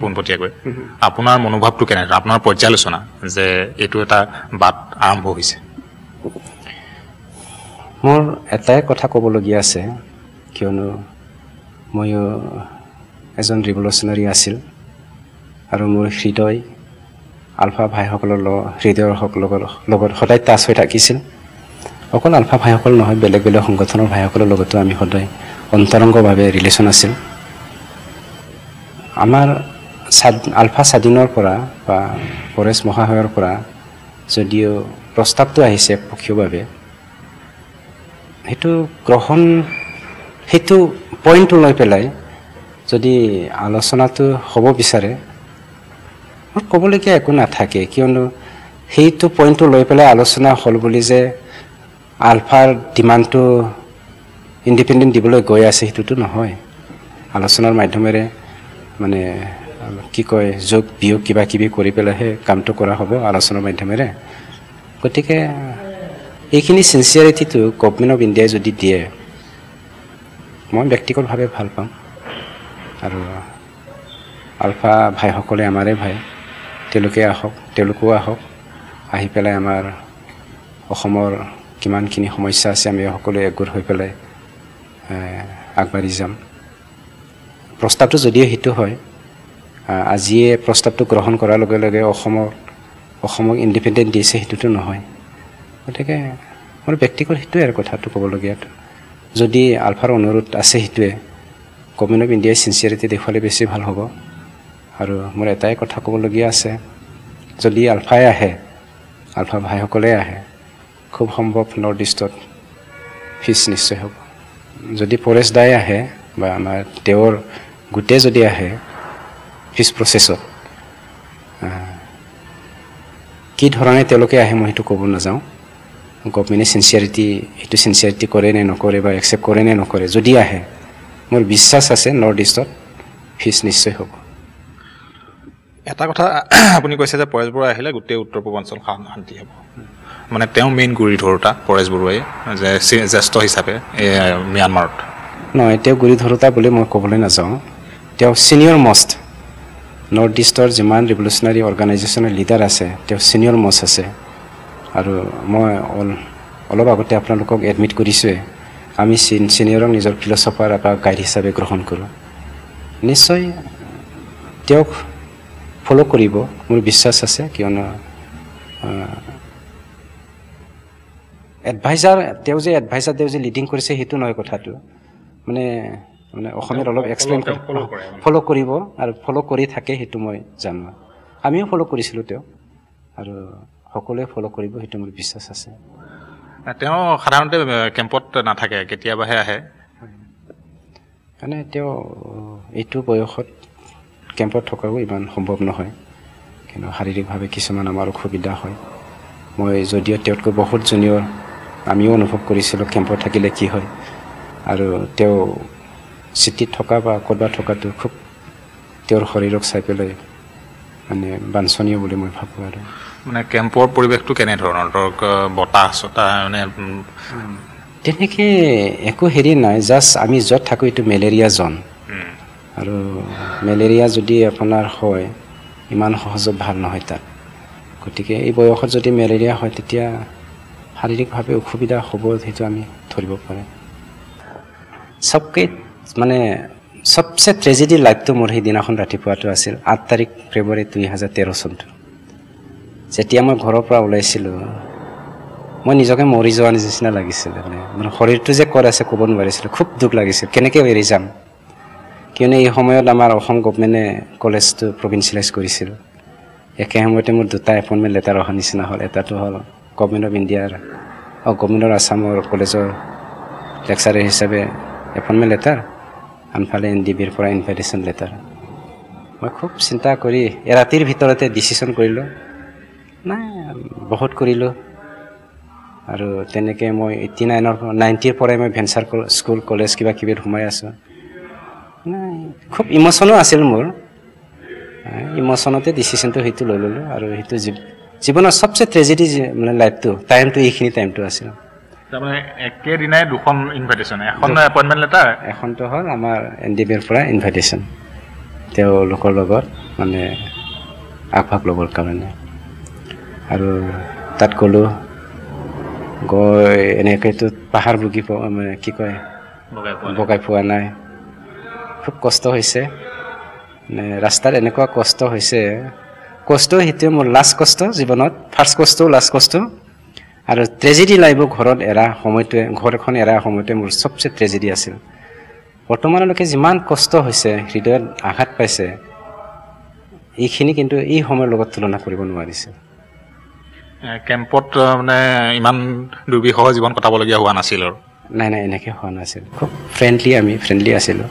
পোনপটীয়াকৈ আপোনাৰ মনোভাৱটো কেনে আপোনাৰ পৰ্যালোচনা যে এইটো এটা বাট আৰম্ভ হৈছে মোৰ এটাই কথা ক'বলগীয়া আছে কিয়নো ময়ো এজন ৰিভলিউচনাৰী আছিল আৰু মোৰ হৃদয় আলফা ভাইসকলৰ লগত হৃদয়ৰ লগত লগত সদায় টাচ হৈ থাকিছিল অকল আলফা ভাইসকল নহয় বেলেগ বেলেগ সংগঠনৰ ভাইসকলৰ লগতো আমি সদায় অন্তৰংগভাৱে ৰিলেশ্যন আছিল আমাৰ স্বাধ আলফা স্বাধীনৰ পৰা বা পৰেশ মহাশয়ৰ পৰা যদিও প্ৰস্তাৱটো আহিছে পক্ষীয়ভাৱে সেইটো গ্ৰহণ সেইটো পইণ্ট লৈ পেলাই যদি আলোচনাটো হ'ব বিচাৰে মোৰ ক'বলগীয়া একো নাথাকে কিয়নো সেইটো পইণ্টটো লৈ পেলাই আলোচনা হ'ল বুলি যে আলফাৰ ডিমাণ্ডটো ইণ্ডিপেণ্ডেণ্ট দিবলৈ গৈ আছে সেইটোতো নহয় আলোচনাৰ মাধ্যমেৰে মানে কি কয় যোগ বিয়োগ কিবা কিবি কৰি পেলাইহে কামটো কৰা হ'ব আলোচনাৰ মাধ্যমেৰে গতিকে এইখিনি চিনচিয়াৰিটিটো গভমেণ্ট অফ ইণ্ডিয়াই যদি দিয়ে মই ব্যক্তিগতভাৱে ভাল পাম আৰু আলফা ভাইসকলে আমাৰে ভাই তেওঁলোকে আহক তেওঁলোকো আহক আহি পেলাই আমাৰ অসমৰ কিমানখিনি সমস্যা আছে আমি সকলোৱে একগোট হৈ পেলাই আগবাঢ়ি যাম প্ৰস্তাৱটো যদিও সেইটো হয় আজিয়ে প্ৰস্তাৱটো গ্ৰহণ কৰাৰ লগে লগে অসমৰ অসমক ইণ্ডিপেণ্ডেণ্ট দিছে সেইটোতো নহয় গতিকে মোৰ ব্যক্তিগত সেইটোৱে আৰু কথাটো ক'বলগীয়াটো যদি আলফাৰ অনুৰোধ আছে সেইটোৱে গভমেণ্ট অফ ইণ্ডিয়াই চিনচিয়াৰিটি দেখুৱালে বেছি ভাল হ'ব আৰু মোৰ এটাই কথা ক'বলগীয়া আছে যদি আলফাই আহে আলফা ভাইসকলে আহে খুব সম্ভৱ নৰ্থ ইষ্টত ফিজ নিশ্চয় হ'ব যদি পৰেশ দাই আহে বা আমাৰ তেওঁৰ গোটেই যদি আহে ফিজ প্ৰচেছত কি ধৰণে তেওঁলোকে আহে মই সেইটো ক'ব নাযাওঁ গভমেণ্টে চিনচিয়াৰিটি এইটো চিনচিয়াৰিটি কৰে নে নকৰে বা একচেপ্ট কৰে নে নকৰে যদি আহে মোৰ বিশ্বাস আছে নৰ্থ ইষ্টত ফিজ নিশ্চয় হ'ব এটা কথা আপুনি কৈছে যে পৰেশ বৰুৱা আহিলে গোটেই উত্তৰ পূৰ্বাঞ্চল শান্তি হ'ব মানে তেওঁ মেইন গুৰি ধৰোতা পৰেশ বৰুৱাই যে জ্যেষ্ঠ হিচাপে ম্যানমাৰত নহয় তেওঁ গুৰি ধৰোতা বুলি মই ক'বলৈ নাযাওঁ তেওঁ ছিনিয়ৰ মষ্ট নৰ্থ ইষ্টৰ যিমান ৰিভলিউচনাৰী অৰ্গেনাইজেশ্যনৰ লিডাৰ আছে তেওঁ ছিনিয়ৰ মষ্ট আছে আৰু মই অলপ আগতে আপোনালোকক এডমিট কৰিছোঁৱে আমি চিন চিনিয়ৰক নিজৰ ফিলচফাৰ এটা গাইড হিচাপে গ্ৰহণ কৰোঁ নিশ্চয় তেওঁক ফ'ল' কৰিব মোৰ বিশ্বাস আছে কিয়নো এডভাইজাৰ তেওঁ যে এডভাইজাৰ তেওঁ যে লিডিং কৰিছে সেইটো নহয় কথাটো মানে মানে অসমীয়াত অলপ এক্সপ্লেইন কৰি ফ'ল' কৰিব আৰু ফ'ল' কৰি থাকে সেইটো মই জানো আমিও ফ'ল' কৰিছিলোঁ তেওঁক আৰু সকলোৱে ফ'ল' কৰিব সেইটো মোৰ বিশ্বাস আছে তেওঁ সাধাৰণতে কেম্পত নাথাকে কেতিয়াবাহে আহে মানে তেওঁ এইটো বয়সত কেম্পত থকাও ইমান সম্ভৱ নহয় কিন্তু শাৰীৰিকভাৱে কিছুমান আমাৰ অসুবিধা হয় মই যদিও তেওঁতকৈ বহুত জুনিয়ৰ আমিও অনুভৱ কৰিছিলোঁ কেম্পত থাকিলে কি হয় আৰু তেওঁ চিটিত থকা বা ক'ৰবাত থকাটো খুব তেওঁৰ শৰীৰক চাই পেলাই মানে বাঞ্ছনীয় বুলি মই ভাবোঁ আৰু মানে কেম্পৰ পৰিৱেশটো কেনেধৰণৰ ধৰক বতাহ চতাহ মানে তেনেকে একো হেৰি নাই জাষ্ট আমি য'ত থাকোঁ এইটো মেলেৰিয়া জন আৰু মেলেৰিয়া যদি আপোনাৰ হয় ইমান সহজত ভাল নহয় তাত গতিকে এই বয়সত যদি মেলেৰিয়া হয় তেতিয়া শাৰীৰিকভাৱে অসুবিধা হ'ব সেইটো আমি ধৰিব পাৰে চবকে মানে চবচে ট্ৰেজেডি লাইভটো মোৰ সেইদিনাখন ৰাতিপুৱাটো আছিল আঠ তাৰিখ ফেব্ৰুৱাৰী দুই হাজাৰ তেৰ চনটো যেতিয়া মই ঘৰৰ পৰা ওলাইছিলোঁ মই নিজকে মৰি যোৱা নিচিনা লাগিছিলে মানে মানে শৰীৰটো যে ক'ত আছে ক'ব নোৱাৰিছিলোঁ খুব দুখ লাগিছিল কেনেকৈ এৰি যাম কিয়নো এই সময়ত আমাৰ অসম গভমেণ্টে কলেজটো প্ৰভিনচিয়েলাইজ কৰিছিল একে সময়তে মোৰ দুটা এপইণ্টমেণ্ট লেটাৰ অহা নিচিনা হ'ল এটাটো হ'ল গভমেণ্ট অফ ইণ্ডিয়াৰ অঁ গভমেণ্ট অফ আছামৰ কলেজৰ লেকচাৰ হিচাপে এপইণ্টমেণ্ট লেটাৰ আনফালে এন ডি বিৰ পৰা ইনভাইটেশ্যন লেটাৰ মই খুব চিন্তা কৰি এৰাতিৰ ভিতৰতে ডিচিশ্যন কৰিলোঁ নাই বহুত কৰিলোঁ আৰু তেনেকৈ মই এইটি নাইনৰ নাইণ্টিৰ পৰাই মই ভেঞ্চাৰ স্কুল কলেজ কিবা কিবি সোমাই আছোঁ নাই খুব ইম'চনো আছিল মোৰ ইম'চনতে ডিচিশ্যনটো সেইটো লৈ ল'লোঁ আৰু সেইটো জীৱ জীৱনৰ চবচে ট্ৰেজেডি মানে লাইফটো টাইমটো এইখিনি টাইমটো আছিল এখনটো হ'ল আমাৰ এন ডি বিৰ পৰা ইনভাইটেশ্যন তেওঁলোকৰ লগত মানে আগভাগ ল'বৰ কাৰণে আৰু তাত গ'লোঁ গৈ এনেকৈতো পাহাৰ বুকি মানে কি কয় বগাই পোৱা নাই খুব কষ্ট হৈছে মানে ৰাস্তাত এনেকুৱা কষ্ট হৈছে কষ্ট সেইটোৱে মোৰ লাষ্ট কষ্ট জীৱনত ফাৰ্ষ্ট কষ্টও লাষ্ট কষ্ট আৰু ট্ৰেজেডি লাগিব ঘৰত এৰা সময়টোৱে ঘৰ এখন এৰা সময়তে মোৰ চবচে ট্ৰেজেডি আছিল বৰ্তমানলৈকে যিমান কষ্ট হৈছে হৃদয়ত আঘাত পাইছে এইখিনি কিন্তু এই সময়ৰ লগত তুলনা কৰিব নোৱাৰিছিল কেম্পত মানে ইমান দুৰ্বিষহ জীৱন কটাবলগীয়া হোৱা নাছিল আৰু নাই নাই এনেকৈ হোৱা নাছিল খুব ফ্ৰেণ্ডলি আমি ফ্ৰেণ্ডলি আছিলোঁ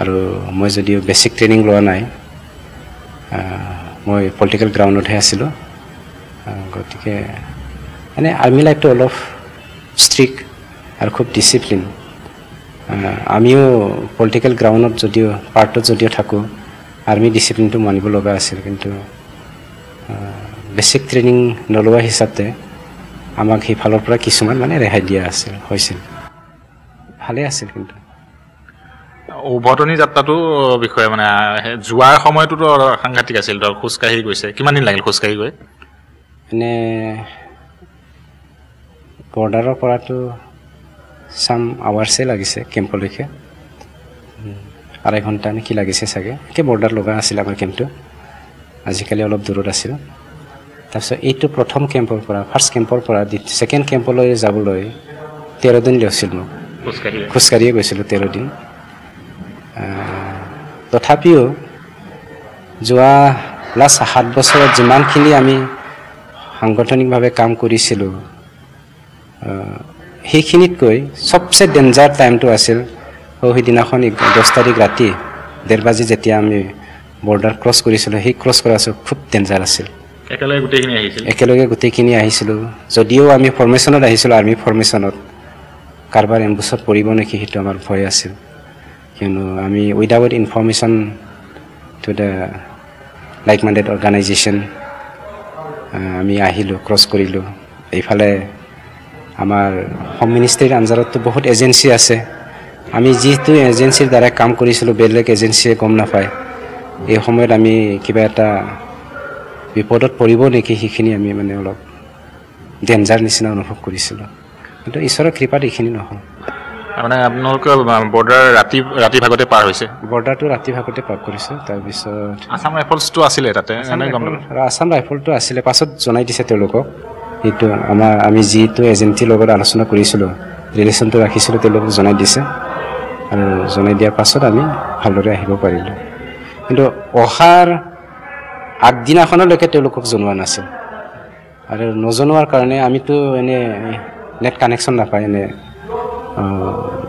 আৰু মই যদিও বেছিক ট্ৰেইনিং লোৱা নাই মই পলিটিকেল গ্ৰাউণ্ডতহে আছিলোঁ গতিকে মানে আৰ্মি লাইফটো অলপ ষ্ট্ৰিক আৰু খুব ডিচিপ্লিন আমিও পলিটিকেল গ্ৰাউণ্ডত যদিও পাৰ্টত যদিও থাকোঁ আৰ্মি ডিচিপ্লিনটো মানিব লগা আছিল কিন্তু বেচিক ট্ৰেইনিং নলোৱা হিচাপে আমাক সেইফালৰ পৰা কিছুমান মানে ৰেহাই দিয়া আছিল হৈছিল ভালেই আছিল কিন্তু উভতনি যাত্ৰাটো বিষয়ে মানে যোৱাৰ সময়টোতো সাংঘাতিক আছিল ধৰক খোজকাঢ়ি গৈছে কিমান দিন লাগিল খোজকাঢ়ি গৈ এনে বৰ্ডাৰৰ পৰাতো চাম আৱাৰ্ছেই লাগিছে কেম্পলৈকে আঢ়ৈ ঘণ্টা নে কি লাগিছে চাগে একে বৰ্ডাৰ লগা আছিল আমাৰ কেম্পটো আজিকালি অলপ দূৰত আছিল তাৰপিছত এইটো প্ৰথম কেম্পৰ পৰা ফাৰ্ষ্ট কেম্পৰ পৰা ছেকেণ্ড কেম্পলৈ যাবলৈ তেৰ দিন লৈছিল মোক খোজকাঢ়িয়ে গৈছিলোঁ তেৰ দিন তথাপিও যোৱা লাষ্ট সাত বছৰত যিমানখিনি আমি সাংগঠনিকভাৱে কাম কৰিছিলোঁ সেইখিনিতকৈ চবচে ডেঞ্জাৰ টাইমটো আছিল সৌসিদিনাখন দহ তাৰিখ ৰাতি ডেৰ বাজি যেতিয়া আমি বৰ্ডাৰ ক্ৰছ কৰিছিলোঁ সেই ক্ৰছ কৰাৰ খুব ডেঞ্জাৰ আছিল একেলগে গোটেইখিনি আহিছিলোঁ যদিও আমি ফৰ্মেশ্যনত আহিছিলোঁ আৰ্মি ফৰ্মেশ্যনত কাৰোবাৰ এম্বুচত পৰিব নেকি সেইটো আমাৰ ভয় আছিল কিয়নো আমি without information to the like minded organization আমি আহিলোঁ ক্ৰছ কৰিলোঁ এইফালে আমাৰ হোম মিনিষ্ট্ৰীৰ আঞ্জাৰততো বহুত এজেঞ্চি আছে আমি যিটো এজেঞ্চিৰ দ্বাৰাই কাম কৰিছিলোঁ বেলেগ এজেঞ্চিয়ে গম নাপায় এই সময়ত আমি কিবা এটা বিপদত পৰিব নেকি সেইখিনি আমি মানে অলপ ডেঞ্জাৰ নিচিনা অনুভৱ কৰিছিলোঁ কিন্তু ঈশ্বৰৰ কৃপাত এইখিনি নহ'ল মানে আপোনালোকৰ বৰ্ডাৰ ৰাতি ৰাতি ভাগতে পাৰ হৈছে বৰ্ডাৰটো ৰাতি ভাগতে পাৰ কৰিছে তাৰপিছত আছাম ৰাইফলছটো আছিলে তাতে আছাম ৰাইফলটো আছিলে পাছত জনাই দিছে তেওঁলোকক সেইটো আমাৰ আমি যিটো এজেঞ্চিৰ লগত আলোচনা কৰিছিলোঁ ৰিলেশ্যনটো ৰাখিছিলোঁ তেওঁলোকক জনাই দিছে আৰু জনাই দিয়াৰ পাছত আমি ভালদৰে আহিব পাৰিলোঁ কিন্তু অহাৰ আগদিনাখনলৈকে তেওঁলোকক জনোৱা নাছিল আৰু নজনোৱাৰ কাৰণে আমিতো এনে নেট কানেকশ্যন নাপায় এনে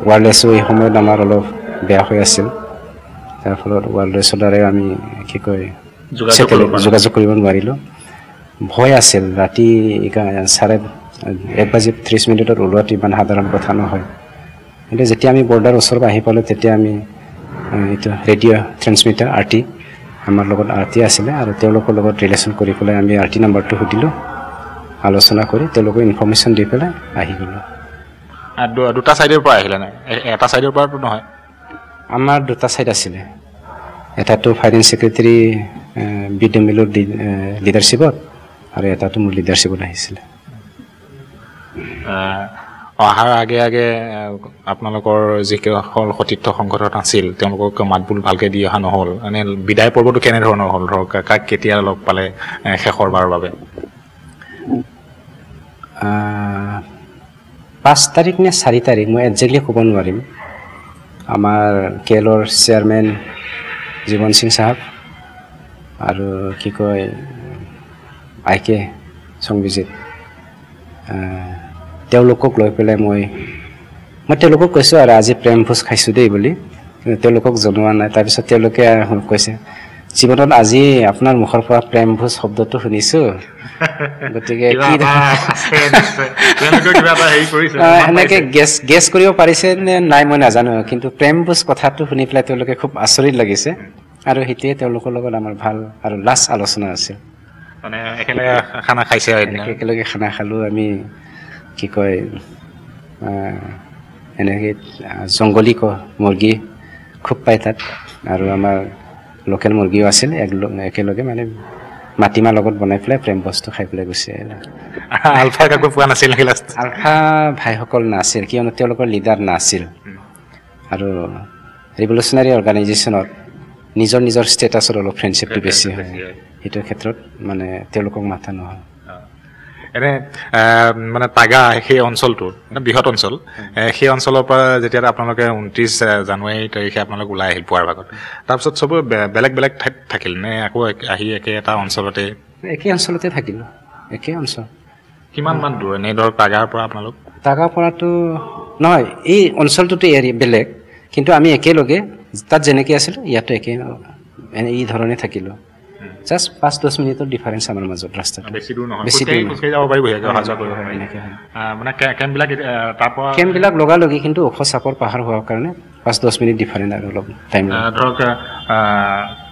ৱাৰলেছো এই সময়ত আমাৰ অলপ বেয়া হৈ আছিল তাৰ ফলত ৱাৰলেছৰ দ্বাৰাই আমি কি কয় যোগাযোগ কৰিব নোৱাৰিলোঁ ভয় আছিল ৰাতি চাৰে এক বাজি ত্ৰিছ মিনিটত ওলোৱাটো ইমান সাধাৰণ কথা নহয় কিন্তু যেতিয়া আমি বৰ্ডাৰ পৰা আহি পালোঁ তেতিয়া আমি এইটো ৰেডিঅ' ট্ৰেন্সমিটাৰ আৰ টি আমাৰ লগত আৰতি আছিলে আৰু তেওঁলোকৰ লগত ৰিলেশ্যন কৰি পেলাই আমি আৰতি নাম্বাৰটো সুধিলোঁ আলোচনা কৰি তেওঁলোকে ইনফৰ্মেশ্যন দি পেলাই আহি গ'লোঁ দুটা ছাইডৰ পৰা আহিলে নাই এটা ছাইডৰ পৰাতো নহয় আমাৰ দুটা চাইড আছিলে এটাটো finance secretary B D M এলৰ লিডাৰশ্বিপত আৰু এটাটো মোৰ লিডাৰশ্বিপত আহিছিলে অহাৰ আগে আগে আপোনালোকৰ যিসকল সতীৰ্থ সংগঠন আছিল তেওঁলোকক মাত বোল ভালকৈ দি অহা নহ'ল মানে বিদায় পৰ্বটো কেনেধৰণৰ হ'ল ধৰক কাক কেতিয়া লগ পালে শেষৰবাৰৰ বাবে পাঁচ তাৰিখ নে চাৰি তাৰিখ মই একজেক্টলি ক'ব নোৱাৰিম আমাৰ কে এলৰ চেয়াৰমেন জীৱন সিং চাহাব আৰু কি কয় আই কে সংবিজিত তেওঁলোকক লৈ পেলাই মই মই তেওঁলোকক কৈছোঁ আৰু আজি প্ৰেম ভোজ খাইছোঁ দেই বুলি তেওঁলোকক জনোৱা নাই তাৰপিছত তেওঁলোকে কৈছে জীৱনত আজি আপোনাৰ মুখৰ পৰা প্ৰেম ভোজ শব্দটো শুনিছো গতিকে সেনেকে গেছ গেছ কৰিব পাৰিছে নে নাই মই নাজানো কিন্তু প্ৰেম ভোজ কথাটো শুনি পেলাই তেওঁলোকে খুব আচৰিত লাগিছে আৰু সেইটোৱে তেওঁলোকৰ লগত আমাৰ ভাল আৰু লাষ্ট আলোচনা আছিল মানে একেলগে খানা খাইছে একেলগে খানা খালো আমি কি কয় এনেকৈ জংঘলী ক মুৰ্গী খুব পায় তাত আৰু আমাৰ লোকেল মুৰ্গীও আছিল একেলগে মানে মাটিমাহ লগত বনাই পেলাই প্ৰেম বস্তু খাই পেলাই গুচি আহিল আলফা ভাইসকল নাছিল কিয়নো তেওঁলোকৰ লিডাৰ নাছিল আৰু ৰিভলিউচনাৰী অৰ্গেনাইজেশ্যনত নিজৰ নিজৰ ষ্টেটাছত অলপ ফ্ৰেণ্ডশ্বিপটো বেছি হয় সেইটো ক্ষেত্ৰত মানে তেওঁলোকক মাথা নহয় এনে মানে টাগা সেই অঞ্চলটো মানে বৃহৎ অঞ্চল সেই অঞ্চলৰ পৰা যেতিয়া আপোনালোকে ঊনত্ৰিছ জানুৱাৰী তাৰিখে আপোনালোক ওলাই আহিল পুৱাৰ ভাগত তাৰপিছত চবেই বেলেগ বেলেগ ঠাইত থাকিল নে আকৌ আহি একে এটা অঞ্চলতে একে অঞ্চলতে থাকিলোঁ একে অঞ্চল কিমানমান দূৰ এনে ধৰক টাগাৰ পৰা আপোনালোক টাগাৰ পৰাটো নহয় এই অঞ্চলটোতো এৰি বেলেগ কিন্তু আমি একেলগে তাত যেনেকৈ আছিলোঁ ইয়াতো একে এই ধৰণে থাকিলোঁ জাষ্ট পাঁচ দহ মিনিটৰ ডিফাৰেঞ্চ আমাৰ মাজত ৰাস্তাত বেছি দূৰ নহয় যাব পাৰিব কেম্পবিলাক তাৰপৰা কেম্পবিলাক লগালগি কিন্তু ওখ চাপৰ পাহাৰ হোৱাৰ কাৰণে পাঁচ দহ মিনিট ডিফাৰেণ্ট আৰু অলপ টাইম ধৰক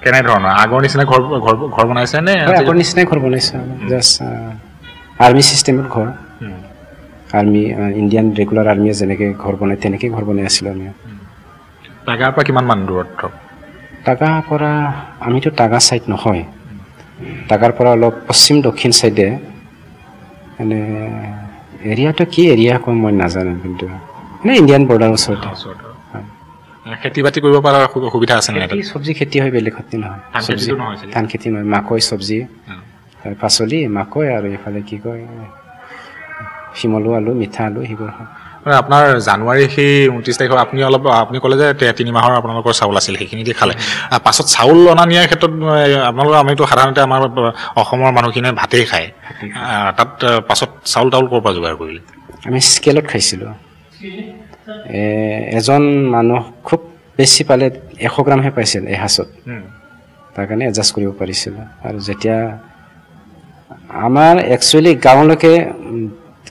কেনেধৰণৰ আগৰ নিচিনা ঘৰ ঘৰ বনাইছে নে আগৰ নিচিনাই ঘৰ বনাইছে জাষ্ট আৰ্মি ছিষ্টেমত ঘৰ আৰ্মি ইণ্ডিয়ান ৰেগুলাৰ আৰ্মিয়ে যেনেকৈ ঘৰ বনায় তেনেকৈয়ে ঘৰ বনাই আছিলোঁ আমি জেগাৰ পৰা কিমান মান দূৰত ধৰক টাগাৰ পৰা আমিতো টাগা ছাইড নহয় টাগাৰ পৰা অলপ পশ্চিম দক্ষিণ ছাইডে মানে এৰিয়াটো কি এৰিয়া কম মই নাজানো কিন্তু মানে ইণ্ডিয়ান বৰ্ডাৰ ওচৰতে খেতি বাতি কৰিব পৰা সুবিধা আছে চব্জি খেতি হয় বেলেগ খেতি নহয় চব্জি ধান খেতি নহয় মাকৈ চব্জি পাচলি মাকৈ আৰু এইফালে কি কয় শিমলু আলু মিঠা আলু সেইবোৰ হয় মানে আপোনাৰ জানুৱাৰী সেই ঊনত্ৰিছ তাৰিখৰ আপুনি অলপ আপুনি ক'লে যে তিনি মাহৰ আপোনালোকৰ চাউল আছিল সেইখিনি দি খালে পাছত চাউল অনা নিয়াৰ ক্ষেত্ৰত আপোনালোকৰ আমিতো সাধাৰণতে আমাৰ অসমৰ মানুহখিনিয়ে ভাতেই খায় তাত পাছত চাউল তাউল ক'ৰ পৰা যোগাৰ কৰিলে আমি স্কেলত খাইছিলোঁ এজন মানুহ খুব বেছি পালে এশ গ্ৰামহে পাইছিল এসাঁচত তাৰ কাৰণে এডজাষ্ট কৰিব পাৰিছিলোঁ আৰু যেতিয়া আমাৰ একচুৱেলি গাঁৱলৈকে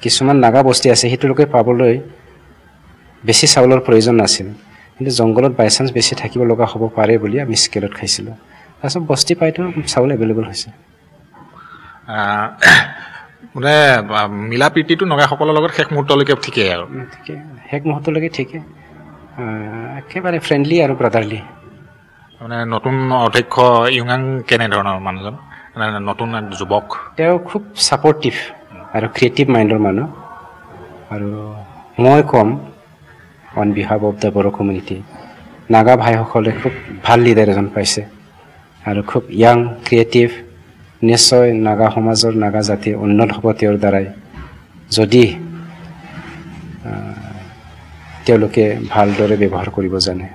কিছুমান নাগা বস্তি আছে সেইটোলৈকে পাবলৈ বেছি চাউলৰ প্ৰয়োজন নাছিল কিন্তু জংঘলত বাই চান্স বেছি থাকিব লগা হ'ব পাৰে বুলি আমি স্কেলত খাইছিলোঁ তাৰপিছত বস্তি পাইতো চাউল এভেইলেবল হৈছে মানে মিলা প্ৰীতিটো নগাসকলৰ লগত শেষ মুহূৰ্তলৈকে ঠিকেই আৰু ঠিকে শেষ মুহূৰ্তলৈকে ঠিকে একেবাৰে ফ্ৰেণ্ডলি আৰু ব্ৰাদাৰলি মানে নতুন অধ্যক্ষ ইউঙাং কেনেধৰণৰ মানুহজন নতুন যুৱক তেওঁ খুব ছাপৰ্টিভ আৰু ক্ৰিয়েটিভ মাইণ্ডৰ মানুহ আৰু মই ক'ম on behalf of the Bodo community Naga ভাইসকলে খুব ভাল লিডাৰ এজন পাইছে আৰু খুব য়াং ক্ৰিয়েটিভ নিশ্চয় নাগা সমাজৰ নাগা জাতি উন্নত হ'ব তেওঁৰ দ্বাৰাই যদি তেওঁলোকে ভালদৰে ব্যৱহাৰ কৰিব জানে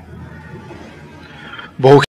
বহু